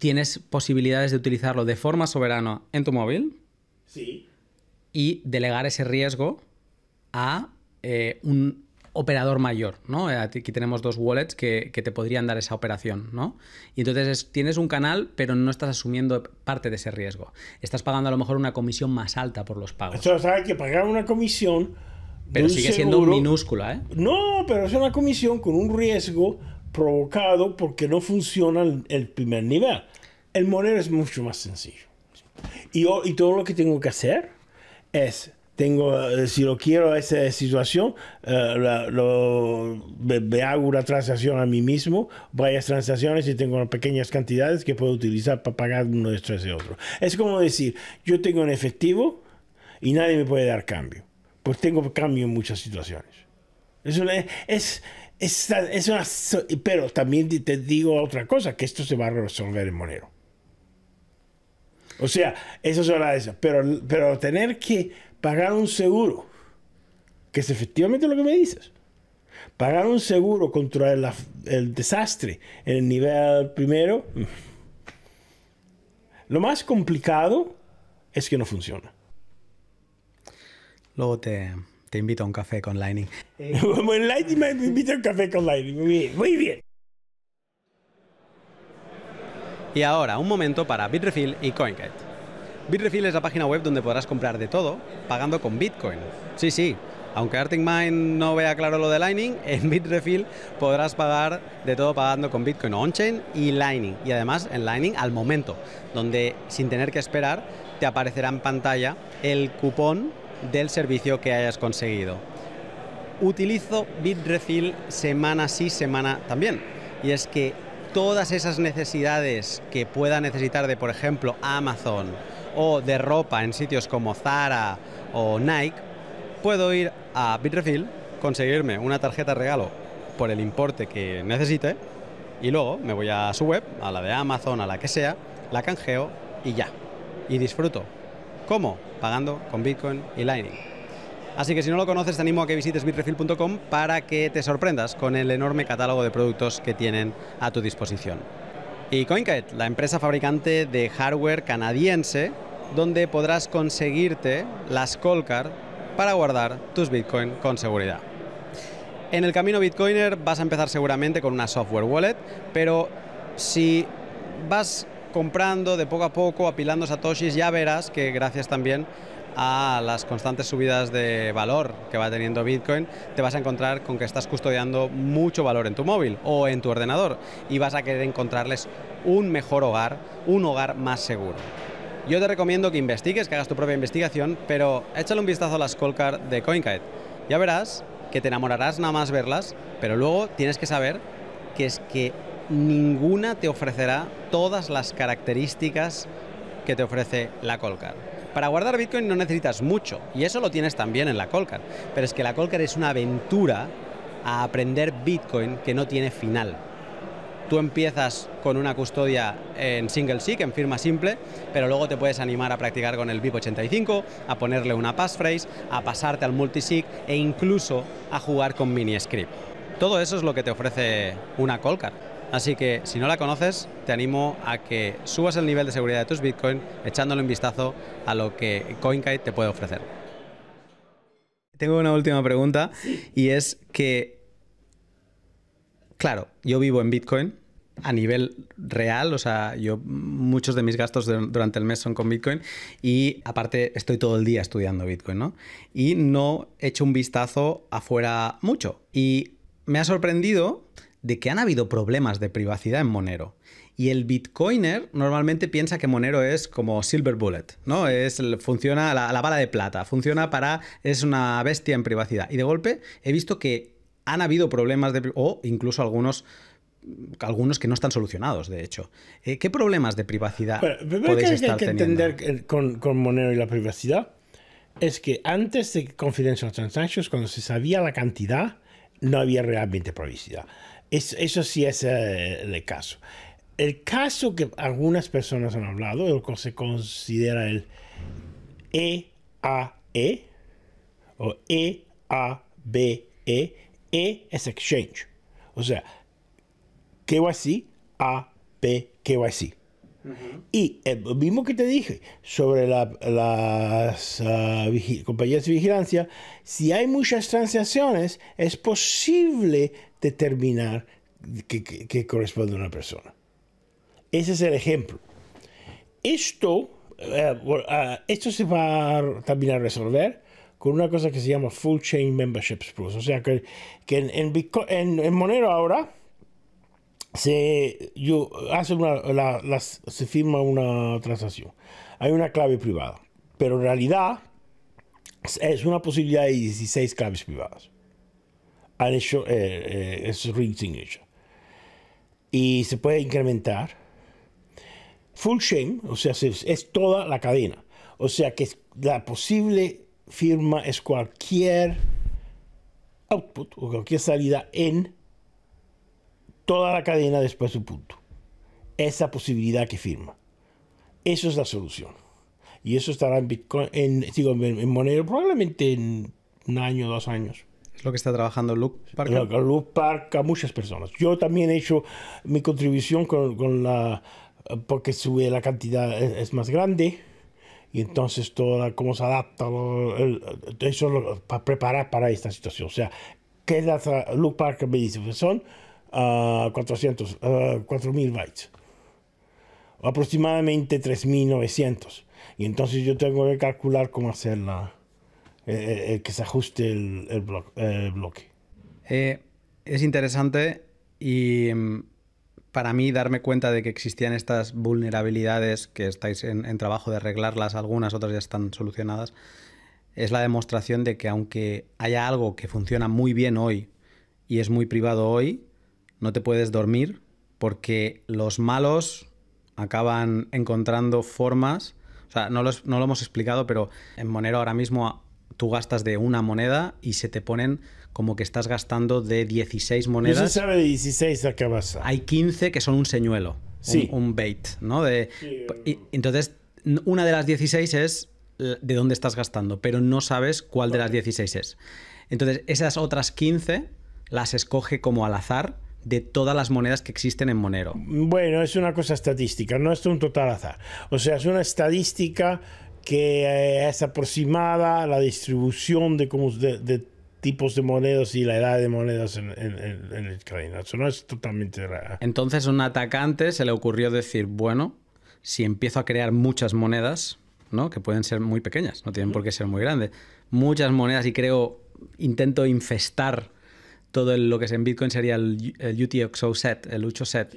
tienes posibilidades de utilizarlo de forma soberana en tu móvil. Y delegar ese riesgo a eh, un operador mayor, ¿no? Eh, aquí tenemos dos wallets que, te podrían dar esa operación, ¿no? Y entonces tienes un canal, pero no estás asumiendo parte de ese riesgo. Estás pagando a lo mejor una comisión más alta por los pagos. O sea, hay que pagar una comisión. Pero sigue siendo minúscula, ¿eh? No, pero es una comisión con un riesgo provocado porque no funciona el primer nivel. El monero es mucho más sencillo. Y, todo lo que tengo que hacer es tengo, eh, si lo quiero esa situación, eh, hago una transacción a mí mismo, varias transacciones y tengo pequeñas cantidades que puedo utilizar para pagar uno de estos de otro. Es como decir, yo tengo en efectivo y nadie me puede dar cambio, pues tengo cambio en muchas situaciones. Es, es, es, pero también te digo otra cosa, que esto se va a resolver en Monero. O sea, eso es una de Pero, pero tener que pagar un seguro, que es efectivamente lo que me dices, pagar un seguro contra el, el desastre en el nivel primero, lo más complicado es que no funciona. Luego te, te invito a un café con Lightning. Eh, (laughs) Lightning me invito a un café con Lightning. Muy bien, muy bien. Y ahora, un momento para Bitrefill y CoinGate. Bitrefill es la página web donde podrás comprar de todo pagando con Bitcoin. Sí, sí, aunque arting Mind no vea claro lo de Lightning, (laughs) en Bitrefill podrás pagar de todo pagando con Bitcoin on-chain y Lightning. Y además en Lightning al momento, donde sin tener que esperar te aparecerá en pantalla el cupón del servicio que hayas conseguido. Utilizo Bitrefill semana sí, semana también. Y es que todas esas necesidades que pueda necesitar de, por ejemplo, Amazon o de ropa en sitios como Zara o Nike, puedo ir a Bitrefill, conseguirme una tarjeta regalo por el importe que necesite y luego me voy a su web, a la de Amazon, a la que sea, la canjeo y ya. Y disfruto. ¿Cómo? pagando con Bitcoin y Lightning. Así que si no lo conoces, te animo a que visites bitrefill.com para que te sorprendas con el enorme catálogo de productos que tienen a tu disposición. Y CoinKite, la empresa fabricante de hardware canadiense, donde podrás conseguirte las Coldcard para guardar tus Bitcoin con seguridad. En el camino Bitcoiner vas a empezar seguramente con una software wallet, pero si vas comprando de poco a poco, apilando satoshis, ya verás que gracias también a las constantes subidas de valor que va teniendo Bitcoin, te vas a encontrar con que estás custodiando mucho valor en tu móvil o en tu ordenador y vas a querer encontrarles un mejor hogar, un hogar más seguro. Yo te recomiendo que investigues, que hagas tu propia investigación, pero échale un vistazo a las card de CoinKite. Ya verás que te enamorarás nada más verlas, pero luego tienes que saber que es que ninguna te ofrecerá todas las características que te ofrece la Colcar. Para guardar Bitcoin no necesitas mucho, y eso lo tienes también en la Colcar, pero es que la Colcar es una aventura a aprender Bitcoin que no tiene final. Tú empiezas con una custodia en single sig, en firma simple, pero luego te puedes animar a practicar con el BIP85, a ponerle una passphrase, a pasarte al multisig e incluso a jugar con mini script. Todo eso es lo que te ofrece una Colcar. Así que si no la conoces, te animo a que subas el nivel de seguridad de tus Bitcoin echándole un vistazo a lo que CoinKite te puede ofrecer. Tengo una última pregunta y es que, claro, yo vivo en Bitcoin a nivel real, o sea, yo muchos de mis gastos durante el mes son con Bitcoin y aparte estoy todo el día estudiando Bitcoin, ¿no? Y no echo un vistazo afuera mucho. Y me ha sorprendido de que han habido problemas de privacidad en Monero. Y el Bitcoiner normalmente piensa que Monero es como Silver Bullet, ¿no? Es, funciona la, la bala de plata, funciona para... es una bestia en privacidad. Y de golpe he visto que han habido problemas de... o incluso algunos algunos que no están solucionados, de hecho. Eh, ¿Qué problemas de privacidad Lo que hay que entender Con, con, Monero y la privacidad es que antes de Confidential Transactions, cuando se sabía la cantidad, no había realmente privacidad eso sí es el eh, caso. El caso que algunas personas han hablado, lo que se considera el e a -E, o e b -E, e es Exchange. O sea, KYC, p KYC. así Y lo mismo que te dije sobre las ah, compañías de vigilancia, si hay muchas transacciones, es posible determinar que, corresponde a una persona. Ese es el ejemplo. Esto, eh, ah, esto se va también a resolver con una cosa que se llama Full Chain Memberships Plus. O sea que, que en, Monero ahora se, yo, hace una, se firma una transacción. Hay una clave privada. Pero en realidad es una posibilidad de 16 claves privadas han hecho eh, eh ring signature Y se puede incrementar. Full chain, o sea, es, toda la cadena. O sea que la posible firma es cualquier output o cualquier salida en toda la cadena después de su punto. Esa posibilidad que firma. Eso es la solución. Y eso estará en Bitcoin, en, digo, en Monero probablemente en un año, dos años lo que está trabajando Luke Park. Luke Park a muchas personas. Yo también he hecho mi contribución con, la. porque sube la cantidad, es, más grande y entonces todo cómo se adapta eso para preparar para esta situación o sea qué es la Luke Parker me dice pues son 400 ah, 4000 ah, bytes aproximadamente 3900 y entonces yo tengo que calcular cómo hacerla. Eh, eh, que se ajuste el, bloque. Eh, es interesante y mm, para mí darme cuenta de que existían estas vulnerabilidades que estáis en, trabajo de arreglarlas, algunas otras ya están solucionadas, es la demostración de que aunque haya algo que funciona muy bien hoy y es muy privado hoy, no te puedes dormir porque los malos acaban encontrando formas, o sea, no, no lo hemos explicado, pero en Monero ahora mismo tú gastas de una moneda y se te ponen como que estás gastando de 16 pues monedas. No se sabe de 16 a Hay 15 que son un señuelo, un, bait, ¿no? De, y, entonces, una de las 16 es de dónde estás gastando, pero no sabes cuál de las 16 es. Entonces, esas otras 15 las escoge como al azar de todas las monedas que existen en Monero. Bueno, es una cosa estadística, no es un total azar. O sea, es una estadística que eh, es aproximada la distribución de, de, tipos de monedas y la edad de monedas en, el en, Eso no es totalmente... raro. Entonces un atacante se le ocurrió decir, bueno, si empiezo a crear muchas monedas, ¿no? que pueden ser muy pequeñas, no tienen por qué ser muy grandes, muchas monedas y creo, intento infestar todo lo que es en Bitcoin sería el, UTXO set, el UCHO set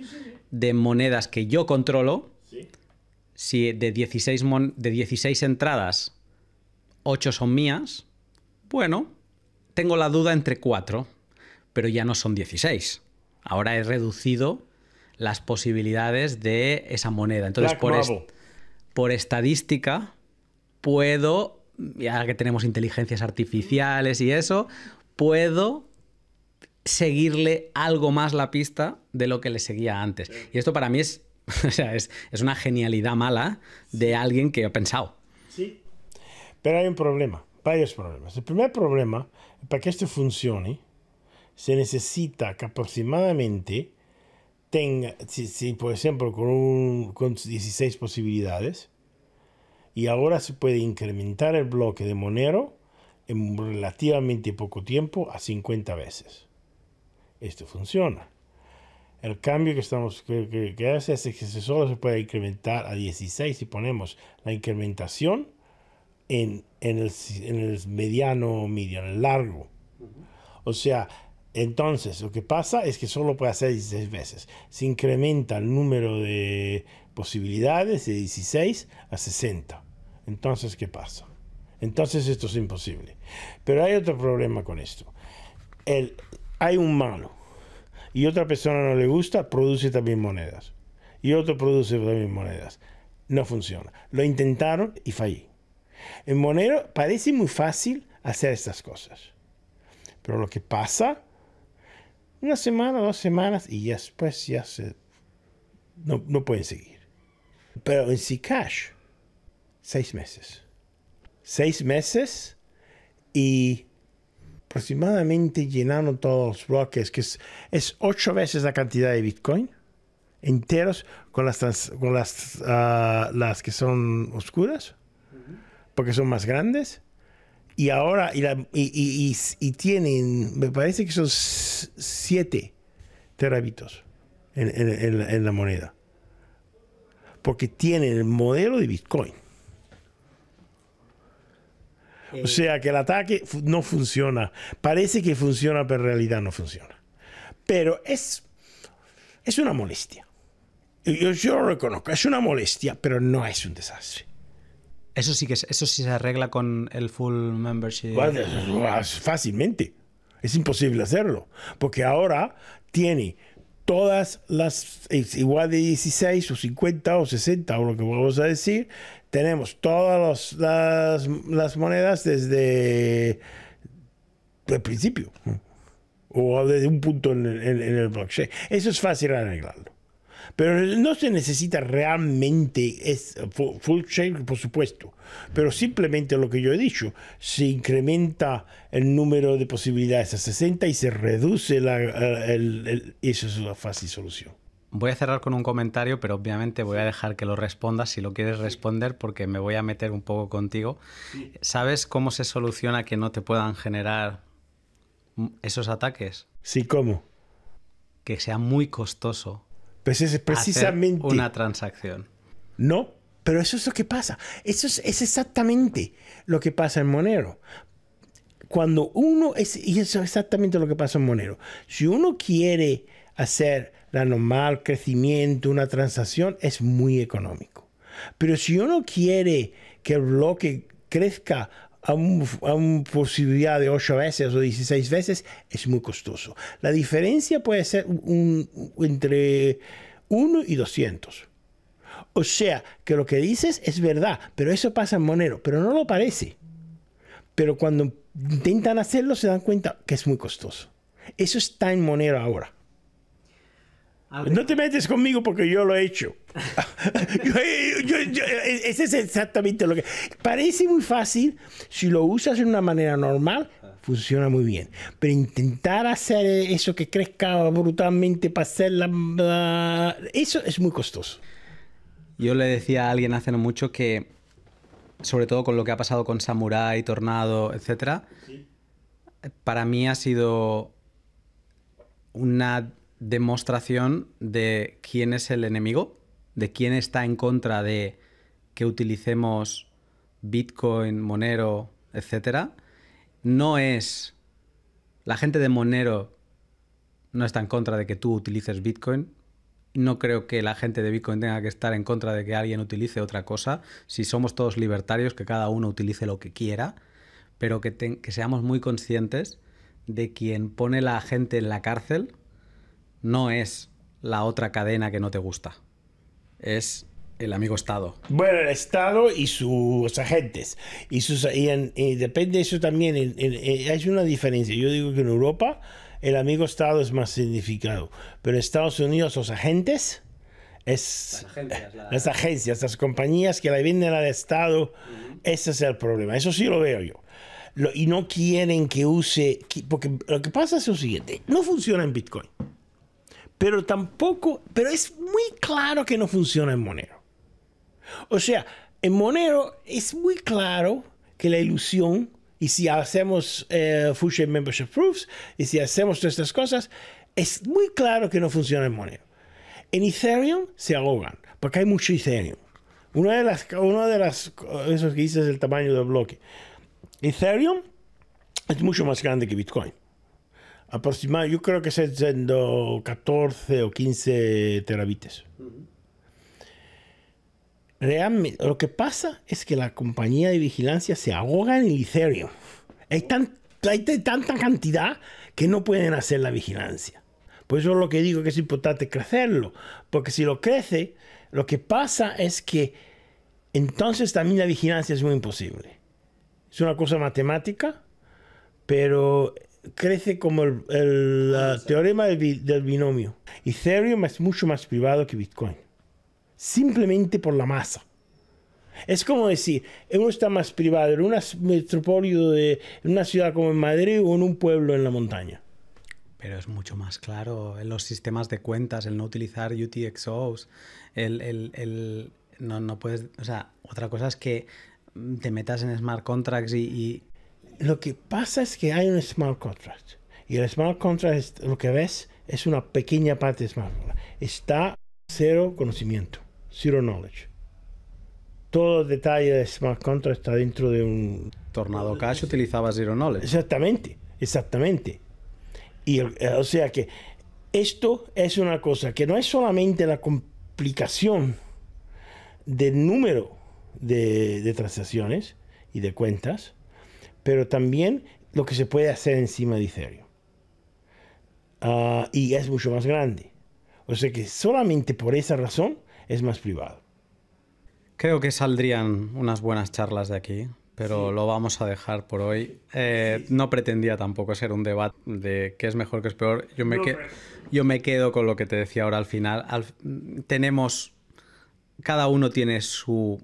de monedas que yo controlo, si de 16, de entradas, 8 son mías, bueno, tengo la duda entre 4, pero ya no son 16. Ahora he reducido las posibilidades de esa moneda. Entonces, por, por, estadística, puedo, ya que tenemos inteligencias artificiales y eso, puedo seguirle algo más la pista de lo que le seguía antes. Y esto para mí es (laughs) o sea, es, una genialidad mala de alguien que ha pensado. Sí. Pero hay un problema, varios problemas. El primer problema, para que esto funcione, se necesita que aproximadamente tenga, por ejemplo con, un, con 16 posibilidades, y ahora se puede incrementar el bloque de Monero en relativamente poco tiempo a 50 veces. Esto funciona el cambio que, estamos, que, hace es que solo se puede incrementar a 16 si ponemos la incrementación en, el, en el mediano medio, en el largo. O sea, entonces lo que pasa es que solo puede hacer 16 veces. Se incrementa el número de posibilidades de 16 a 60. Entonces, ¿qué pasa? Entonces esto es imposible. Pero hay otro problema con esto. El, hay un malo y otra persona no le gusta, produce también monedas. Y otro produce también monedas. No funciona. Lo intentaron y fallí. En Monero parece muy fácil hacer estas cosas. Pero lo que pasa, una semana, dos semanas y después ya se... No, no pueden seguir. Pero en cash seis meses. Seis meses y aproximadamente llenaron todos los bloques, que es, ocho veces la cantidad de Bitcoin enteros con las, con las, ah, las que son oscuras, porque son más grandes. Y ahora, y, tienen, me parece que son siete terabitos en la moneda. Porque tienen el modelo de Bitcoin. Eh, o sea que el ataque no funciona. Parece que funciona, pero en realidad no funciona. Pero es, es una molestia. Yo, yo lo reconozco, es una molestia, pero no es un desastre. Eso sí que eso sí se arregla con el full membership. Fácilmente. Es imposible hacerlo. Porque ahora tiene todas las, igual de 16 o 50 o 60 o lo que vamos a decir, tenemos todas las, monedas desde el principio o desde un punto en el, blockchain. Eso es fácil arreglarlo. Pero no se necesita realmente es, full chain, por supuesto. Pero simplemente lo que yo he dicho, se incrementa el número de posibilidades a 60 y se reduce la... eso es una fácil solución. Voy a cerrar con un comentario, pero obviamente voy a dejar que lo respondas si lo quieres responder porque me voy a meter un poco contigo. ¿Sabes cómo se soluciona que no te puedan generar esos ataques? Sí, ¿cómo? Que sea muy costoso. Pues es precisamente una transacción. No, pero eso es lo que pasa. Eso es, exactamente lo que pasa en Monero cuando uno es, y eso es exactamente lo que pasa en Monero, si uno quiere hacer la normal, crecimiento, una transacción, es muy económico. Pero si uno quiere que el bloque crezca a, una posibilidad de 8 veces o 16 veces, es muy costoso. La diferencia puede ser entre 1 y 200. O sea, que lo que dices es verdad, pero eso pasa en Monero, pero no lo parece. Pero cuando intentan hacerlo se dan cuenta que es muy costoso. Eso está en Monero ahora. No te metes conmigo porque yo lo he hecho. (laughs) ese es exactamente lo que... Parece muy fácil, si lo usas de una manera normal, funciona muy bien. Pero intentar hacer eso que crezca brutalmente para hacer la... Ah, eso es muy costoso. Yo le decía a alguien hace no mucho que, sobre todo con lo que ha pasado con Samurai, Tornado, etc., para mí ha sido una demostración de quién es el enemigo, de quién está en contra de que utilicemos Bitcoin, Monero, etcétera. No es la gente de Monero no está en contra de que tú utilices Bitcoin. No creo que la gente de Bitcoin tenga que estar en contra de que alguien utilice otra cosa. Si somos todos libertarios, que cada uno utilice lo que quiera, pero que, seamos muy conscientes de quien pone la gente en la cárcel no es la otra cadena que no te gusta. Es el amigo Estado. Bueno, el Estado y sus agentes. Y, sus, y, depende de eso también. Eh, hay una diferencia. Yo digo que en Europa el amigo Estado es más significado. Pero en Estados Unidos los agentes es las agencias, las, compañías que la venden al Estado. Ese es el problema. Eso sí lo veo yo. y no quieren que use... Porque lo que pasa es lo siguiente. No funciona en Bitcoin. Pero tampoco, pero es muy claro que no funciona en Monero. O sea, en Monero es muy claro que la ilusión, y si hacemos eh, Fusion Membership Proofs, y si hacemos todas estas cosas, es muy claro que no funciona en Monero. En Ethereum se ahogan, porque hay mucho Ethereum. Una de las, una de las, que dices es el tamaño del bloque. Ethereum es mucho más grande que Bitcoin aproximado, yo creo que es siendo 14 o 15 terabytes. Realmente, lo que pasa es que la compañía de vigilancia se ahoga en el Ethereum. Hay, tan, tanta cantidad que no pueden hacer la vigilancia. Por eso lo que digo que es importante crecerlo, porque si lo crece, lo que pasa es que entonces también la vigilancia es muy imposible. Es una cosa matemática, pero crece como el, el ah, teorema del, binomio. Ethereum es mucho más privado que Bitcoin. Simplemente por la masa. Es como decir, uno está más privado en una metropolio de en una ciudad como en Madrid o en un pueblo en la montaña. Pero es mucho más claro en los sistemas de cuentas, el no utilizar UTXOs, el, no, no puedes, o sea, otra cosa es que te metas en smart contracts y, y lo que pasa es que hay un smart contract. Y el smart contract, lo que ves, es una pequeña parte de smart contract. Está cero conocimiento, zero knowledge. Todo el detalle de smart contract está dentro de un... Tornado Cash utilizaba zero knowledge. Exactamente, exactamente. Y, eh, o sea que esto es una cosa que no es solamente la complicación del número de, de transacciones y de cuentas, pero también lo que se puede hacer encima de Ethereum. Ah, y es mucho más grande. O sea que solamente por esa razón es más privado. Creo que saldrían unas buenas charlas de aquí, pero lo vamos a dejar por hoy. Eh, no pretendía tampoco ser un debate de qué es mejor, qué es peor. Yo me, quedo con lo que te decía ahora al final. Tenemos, cada uno tiene su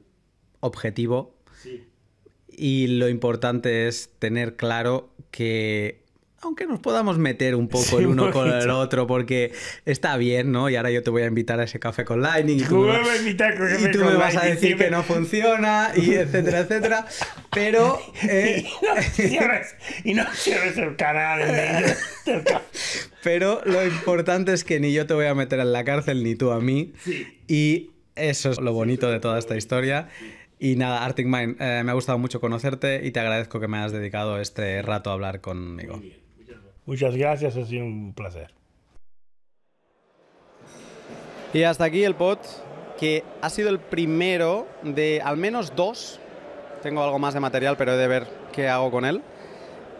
objetivo y lo importante es tener claro que aunque nos podamos meter un poco el uno con el otro, porque está bien, ¿no? Y ahora yo te voy a invitar a ese café con Lightning. Y tú, me, vas, a decir que no funciona, y (laughs) etcétera, etcétera. Pero. (laughs) Eh, y, no cierres, no el canal. (laughs) Pero lo importante es que ni yo te voy a meter en la cárcel, ni tú a mí. Y eso es lo bonito de toda esta historia. Y nada, Arctic Mind, eh, me ha gustado mucho conocerte y te agradezco que me hayas dedicado este rato a hablar conmigo. muchas gracias, ha sido un placer. Y hasta aquí el pod, que ha sido el primero de al menos dos. Tengo algo más de material, pero he de ver qué hago con él.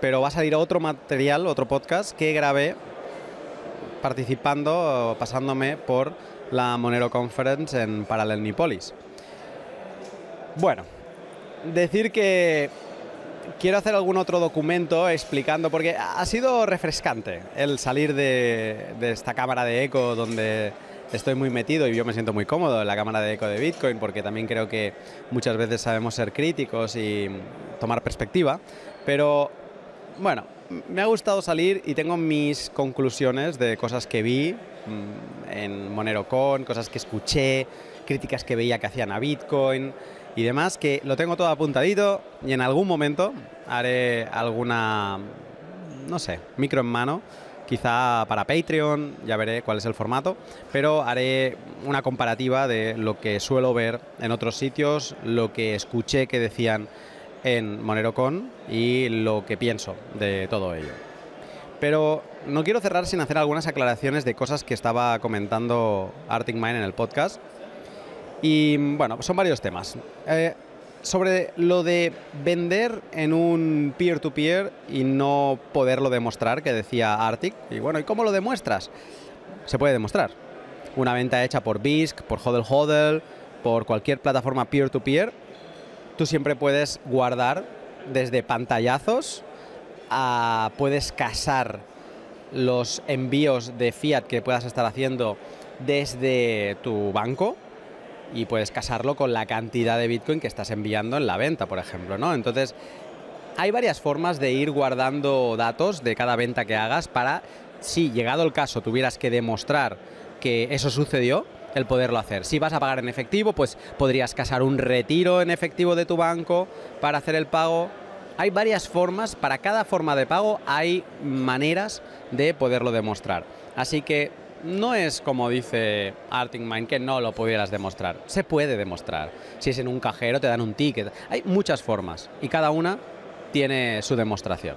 Pero va a salir otro material, otro podcast que grabé participando, pasándome por la Monero Conference en Paralel Nipolis. Bueno, decir que quiero hacer algún otro documento explicando, porque ha sido refrescante el salir de, esta cámara de eco donde estoy muy metido y yo me siento muy cómodo en la cámara de eco de Bitcoin, porque también creo que muchas veces sabemos ser críticos y tomar perspectiva, pero bueno, me ha gustado salir y tengo mis conclusiones de cosas que vi mm, en MoneroCon, cosas que escuché, críticas que veía que hacían a Bitcoin y demás, que lo tengo todo apuntadito y en algún momento haré alguna, no sé, micro en mano, quizá para Patreon, ya veré cuál es el formato, pero haré una comparativa de lo que suelo ver en otros sitios, lo que escuché que decían en MoneroCon y lo que pienso de todo ello. Pero no quiero cerrar sin hacer algunas aclaraciones de cosas que estaba comentando Arctic Mind en el podcast y bueno, son varios temas. Eh, sobre lo de vender en un peer-to-peer y no poderlo demostrar, que decía Arctic. Y bueno, ¿y cómo lo demuestras? Se puede demostrar. Una venta hecha por BISC, por Hodl Hodel, por cualquier plataforma peer-to-peer, -peer, tú siempre puedes guardar desde pantallazos a puedes casar los envíos de fiat que puedas estar haciendo desde tu banco y puedes casarlo con la cantidad de Bitcoin que estás enviando en la venta, por ejemplo, ¿no? Entonces, hay varias formas de ir guardando datos de cada venta que hagas para, si llegado el caso tuvieras que demostrar que eso sucedió, el poderlo hacer. Si vas a pagar en efectivo, pues podrías casar un retiro en efectivo de tu banco para hacer el pago. Hay varias formas, para cada forma de pago hay maneras de poderlo demostrar. Así que no es como dice Arctic Mind que no lo pudieras demostrar. Se puede demostrar. Si es en un cajero, te dan un ticket. Hay muchas formas y cada una tiene su demostración.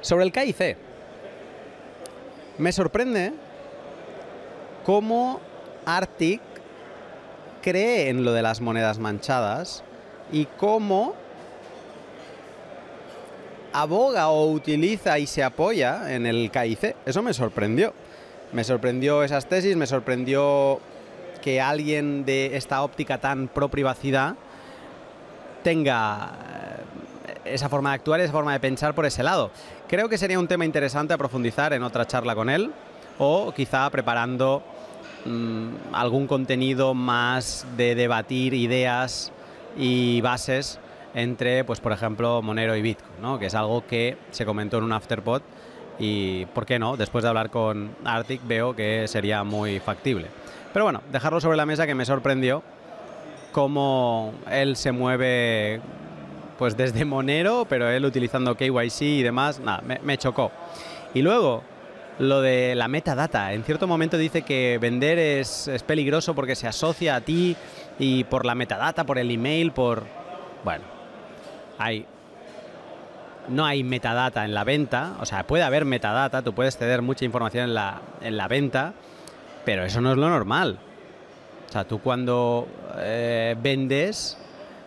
Sobre el KIC, me sorprende cómo Arctic cree en lo de las monedas manchadas y cómo aboga o utiliza y se apoya en el KIC. Eso me sorprendió. Me sorprendió esas tesis, me sorprendió que alguien de esta óptica tan pro privacidad tenga eh, esa forma de actuar, esa forma de pensar por ese lado. Creo que sería un tema interesante a profundizar en otra charla con él o quizá preparando mm, algún contenido más de debatir ideas y bases entre, pues, por ejemplo, Monero y Bitcoin, ¿no? que es algo que se comentó en un afterpod y, ¿por qué no? Después de hablar con Arctic veo que sería muy factible. Pero bueno, dejarlo sobre la mesa que me sorprendió cómo él se mueve pues desde Monero, pero él utilizando KYC y demás, nada, me, chocó. Y luego, lo de la metadata. En cierto momento dice que vender es, es, peligroso porque se asocia a ti y por la metadata, por el email, por... Bueno, hay no hay metadata en la venta, o sea, puede haber metadata, tú puedes ceder mucha información en la, en la venta, pero eso no es lo normal. O sea, tú cuando eh, vendes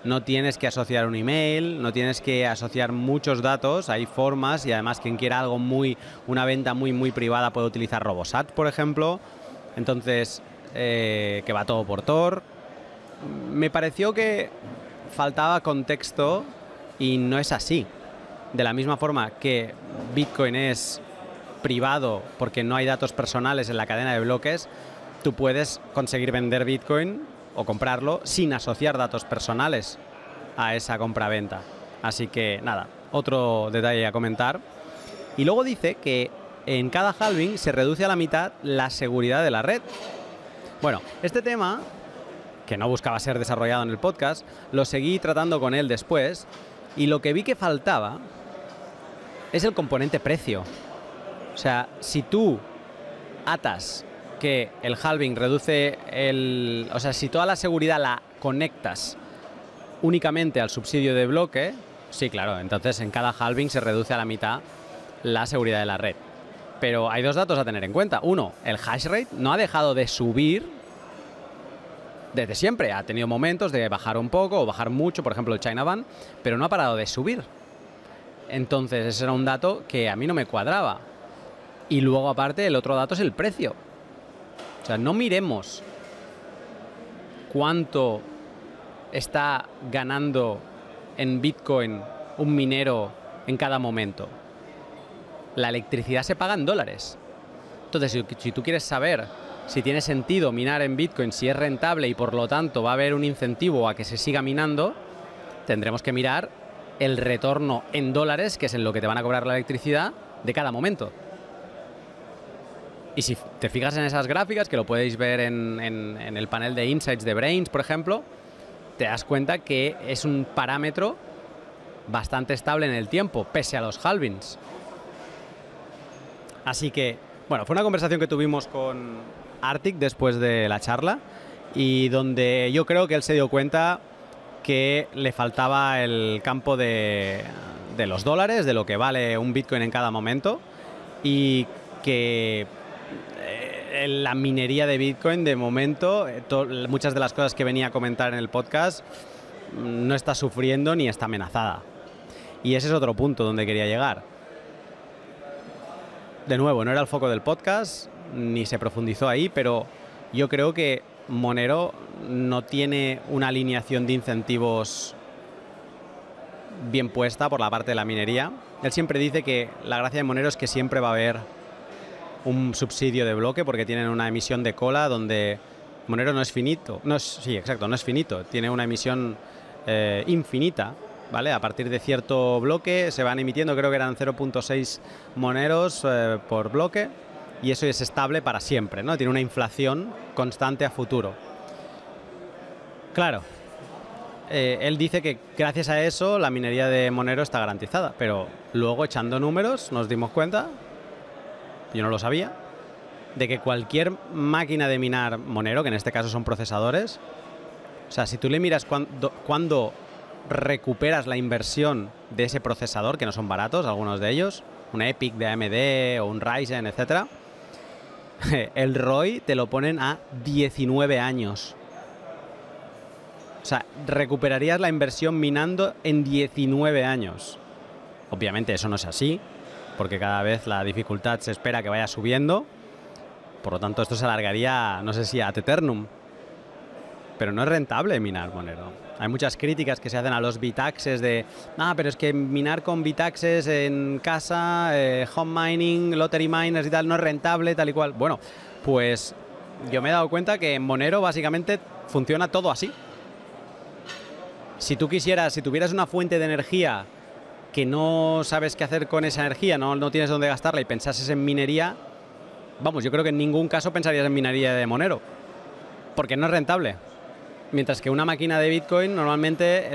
no tienes que asociar un email, no tienes que asociar muchos datos, hay formas y además quien quiera algo muy, una venta muy, muy privada puede utilizar Robosat, por ejemplo. Entonces, eh, que va todo por Tor. Me pareció que faltaba contexto y no es así de la misma forma que Bitcoin es privado porque no hay datos personales en la cadena de bloques, tú puedes conseguir vender Bitcoin o comprarlo sin asociar datos personales a esa compraventa. Así que nada, otro detalle a comentar. Y luego dice que en cada halving se reduce a la mitad la seguridad de la red. Bueno, este tema, que no buscaba ser desarrollado en el podcast, lo seguí tratando con él después y lo que vi que faltaba es el componente precio. O sea, si tú atas que el halving reduce el... O sea, si toda la seguridad la conectas únicamente al subsidio de bloque, sí, claro, entonces en cada halving se reduce a la mitad la seguridad de la red. Pero hay dos datos a tener en cuenta. Uno, el hash rate no ha dejado de subir desde siempre. Ha tenido momentos de bajar un poco o bajar mucho, por ejemplo el China Ban, pero no ha parado de subir. Entonces, ese era un dato que a mí no me cuadraba. Y luego, aparte, el otro dato es el precio. O sea, no miremos cuánto está ganando en Bitcoin un minero en cada momento. La electricidad se paga en dólares. Entonces, si, tú quieres saber si tiene sentido minar en Bitcoin, si es rentable y por lo tanto va a haber un incentivo a que se siga minando, tendremos que mirar el retorno en dólares, que es en lo que te van a cobrar la electricidad, de cada momento. Y si te fijas en esas gráficas, que lo podéis ver en, el panel de Insights de Brains, por ejemplo, te das cuenta que es un parámetro bastante estable en el tiempo, pese a los halvings. Así que, bueno, fue una conversación que tuvimos con Arctic después de la charla y donde yo creo que él se dio cuenta que le faltaba el campo de, los dólares, de lo que vale un Bitcoin en cada momento, y que eh, la minería de Bitcoin, de momento, eh, muchas de las cosas que venía a comentar en el podcast mm, no está sufriendo ni está amenazada. Y ese es otro punto donde quería llegar. De nuevo, no era el foco del podcast, ni se profundizó ahí, pero yo creo que Monero no tiene una alineación de incentivos bien puesta por la parte de la minería. Él siempre dice que la gracia de Monero es que siempre va a haber un subsidio de bloque porque tienen una emisión de cola donde Monero no es finito, no sí, exacto, no es finito, tiene una emisión eh, infinita, ¿vale? A partir de cierto bloque se van emitiendo, creo que eran 0.6 Moneros eh, por bloque, y eso es estable para siempre, ¿no? Tiene una inflación constante a futuro. Claro, eh, él dice que gracias a eso la minería de Monero está garantizada, pero luego echando números nos dimos cuenta, yo no lo sabía, de que cualquier máquina de minar Monero, que en este caso son procesadores, o sea, si tú le miras cuándo recuperas la inversión de ese procesador, que no son baratos algunos de ellos, una Epic de AMD o un Ryzen, etcétera, (laughs) el ROI te lo ponen a 19 años. O sea, recuperarías la inversión minando en 19 años. Obviamente eso no es así, porque cada vez la dificultad se espera que vaya subiendo. Por lo tanto, esto se alargaría, no sé si a Teternum pero no es rentable minar Monero. Hay muchas críticas que se hacen a los bitaxes de, ah, pero es que minar con bitaxes en casa, eh, home mining, lottery miners y tal, no es rentable, tal y cual. Bueno, pues yo me he dado cuenta que en Monero básicamente funciona todo así. Si tú quisieras, si tuvieras una fuente de energía que no sabes qué hacer con esa energía, no, no tienes dónde gastarla y pensases en minería, vamos, yo creo que en ningún caso pensarías en minería de Monero, porque no es rentable. Mientras que una máquina de Bitcoin normalmente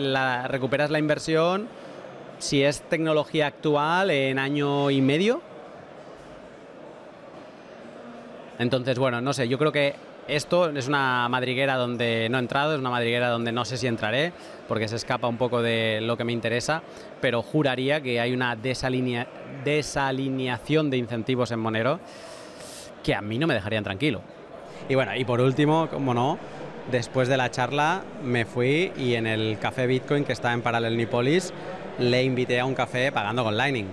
recuperas la inversión, si es tecnología actual, en año y medio. Entonces, bueno, no sé, yo creo que esto es una madriguera donde no he entrado, es una madriguera donde no sé si entraré, porque se escapa un poco de lo que me interesa, pero juraría que hay una desalinea, desalineación de incentivos en Monero que a mí no me dejarían tranquilo. Y bueno, y por último, como no, Después de la charla me fui y en el café Bitcoin que estaba en Paralel le invité a un café pagando con Lightning.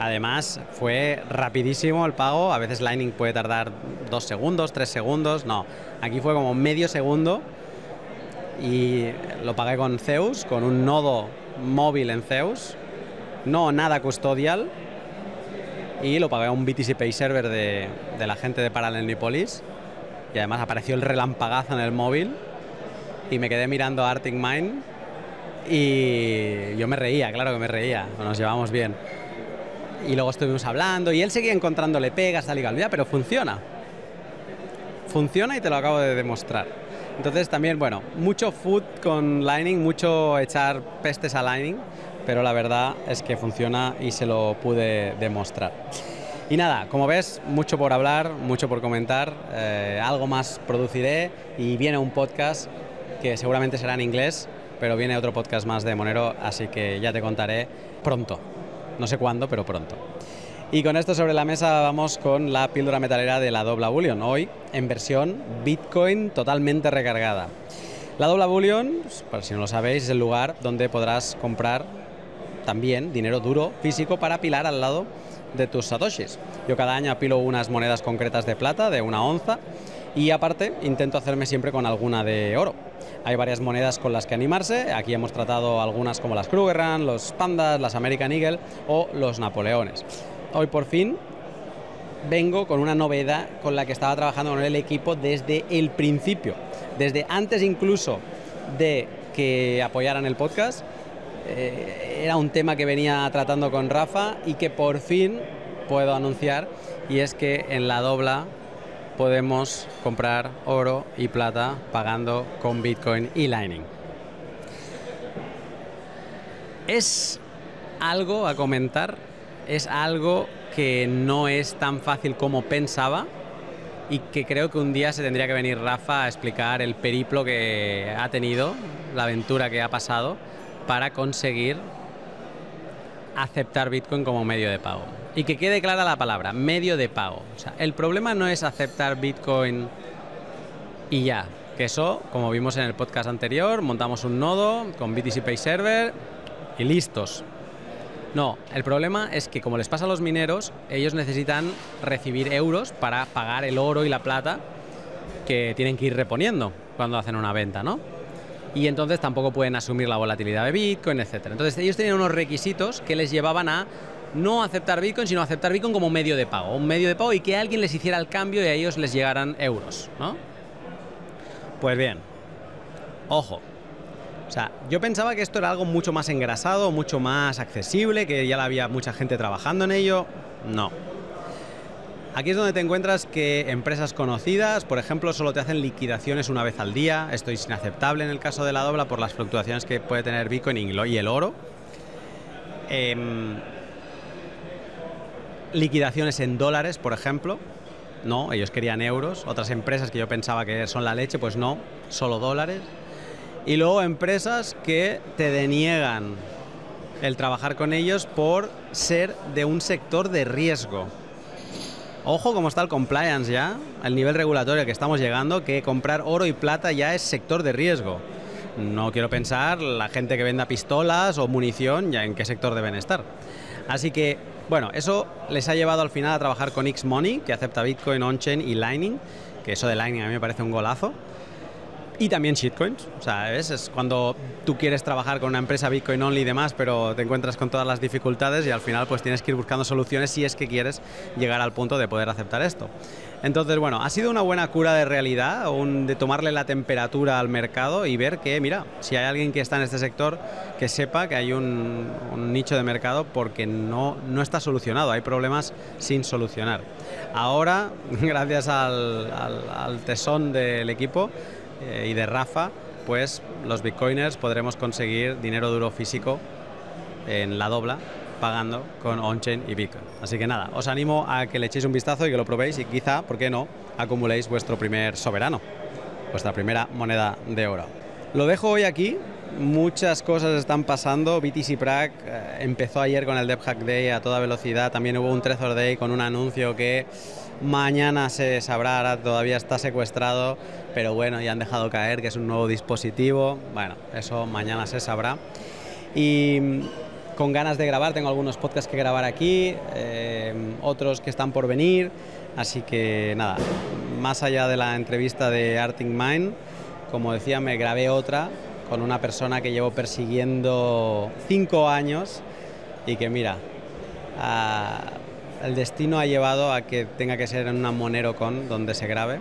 Además fue rapidísimo el pago, a veces Lightning puede tardar dos segundos, tres segundos, no, aquí fue como medio segundo y lo pagué con Zeus, con un nodo móvil en Zeus, no nada custodial y lo pagué a un BTC Pay Server de, la gente de Paralel Nipolis y además apareció el relampagazo en el móvil y me quedé mirando Arctic Mind y yo me reía, claro que me reía, nos llevamos bien. Y luego estuvimos hablando y él seguía encontrándole pegas, tal y pero funciona. Funciona y te lo acabo de demostrar. Entonces también, bueno, mucho food con Lightning, mucho echar pestes a lining pero la verdad es que funciona y se lo pude demostrar. Y nada, como ves, mucho por hablar, mucho por comentar, eh, algo más produciré y viene un podcast que seguramente será en inglés, pero viene otro podcast más de Monero, así que ya te contaré pronto. No sé cuándo, pero pronto. Y con esto sobre la mesa vamos con la píldora metalera de la Dobla Bullion, hoy en versión Bitcoin totalmente recargada. La Dobla Bullion, pues, para si no lo sabéis, es el lugar donde podrás comprar también dinero duro físico para pilar al lado de tus satoshis. Yo cada año apilo unas monedas concretas de plata de una onza y aparte intento hacerme siempre con alguna de oro. Hay varias monedas con las que animarse, aquí hemos tratado algunas como las Krugerrand, los Pandas, las American Eagle o los Napoleones. Hoy por fin vengo con una novedad con la que estaba trabajando con el equipo desde el principio, desde antes incluso de que apoyaran el podcast eh, era un tema que venía tratando con Rafa y que por fin puedo anunciar y es que en la dobla podemos comprar oro y plata pagando con Bitcoin y Lightning. Es algo a comentar, es algo que no es tan fácil como pensaba y que creo que un día se tendría que venir Rafa a explicar el periplo que ha tenido, la aventura que ha pasado para conseguir aceptar Bitcoin como medio de pago. Y que quede clara la palabra, medio de pago. el problema no es aceptar Bitcoin y ya. Que eso, como vimos en el podcast anterior, montamos un nodo con BTC Pay Server y listos. No, el problema es que como les pasa a los mineros, ellos necesitan recibir euros para pagar el oro y la plata que tienen que ir reponiendo cuando hacen una venta, ¿no? y entonces tampoco pueden asumir la volatilidad de Bitcoin, etc. Entonces ellos tenían unos requisitos que les llevaban a no aceptar Bitcoin, sino aceptar Bitcoin como medio de pago, un medio de pago y que alguien les hiciera el cambio y a ellos les llegaran euros, ¿no? Pues bien, ojo. O sea, yo pensaba que esto era algo mucho más engrasado, mucho más accesible, que ya la había mucha gente trabajando en ello. No, Aquí es donde te encuentras que empresas conocidas, por ejemplo, solo te hacen liquidaciones una vez al día. Esto es inaceptable en el caso de la dobla por las fluctuaciones que puede tener Bitcoin y el oro. Em, liquidaciones en dólares, por ejemplo. No, ellos querían euros. Otras empresas que yo pensaba que son la leche, pues no, solo dólares. Y luego empresas que te deniegan el trabajar con ellos por ser de un sector de riesgo. Ojo cómo está el compliance ya, el nivel regulatorio al que estamos llegando, que comprar oro y plata ya es sector de riesgo. No quiero pensar la gente que venda pistolas o munición ya en qué sector deben estar. Así que, bueno, eso les ha llevado al final a trabajar con X Money que acepta Bitcoin, on-chain y Lightning, que eso de Lightning a mí me parece un golazo y también shitcoins. O sea, es cuando tú quieres trabajar con una empresa Bitcoin only y demás, pero te encuentras con todas las dificultades y al final pues tienes que ir buscando soluciones si es que quieres llegar al punto de poder aceptar esto. Entonces, bueno, ha sido una buena cura de realidad, de tomarle la temperatura al mercado y ver que, mira, si hay alguien que está en este sector, que sepa que hay un, nicho de mercado porque no, no está solucionado, hay problemas sin solucionar. Ahora, (laughs) gracias al, al tesón del equipo, eh, y de Rafa, pues los bitcoiners podremos conseguir dinero duro físico en la dobla pagando con on y Bitcoin. Así que nada, os animo a que le echéis un vistazo y que lo probéis y quizá, ¿por qué no?, acumuléis vuestro primer soberano, vuestra primera moneda de oro. Lo dejo hoy aquí, muchas cosas están pasando. BTC Prac eh, empezó ayer con el DevHack Day a toda velocidad. También hubo un Trezor Day con un anuncio que Mañana se sabrá, ahora todavía está secuestrado, pero bueno, ya han dejado caer que es un nuevo dispositivo. Bueno, eso mañana se sabrá. Y mm, con ganas de grabar, tengo algunos podcasts que grabar aquí, eh, otros que están por venir. Así que nada, más allá de la entrevista de arting Mind, como decía, me grabé otra con una persona que llevo persiguiendo cinco años y que mira, ah, el destino ha llevado a que tenga que ser en una Monero Con donde se grabe.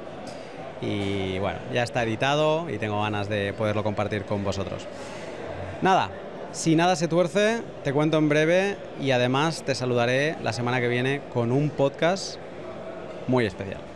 Y bueno, ya está editado y tengo ganas de poderlo compartir con vosotros. Nada, si nada se tuerce, te cuento en breve y además te saludaré la semana que viene con un podcast muy especial.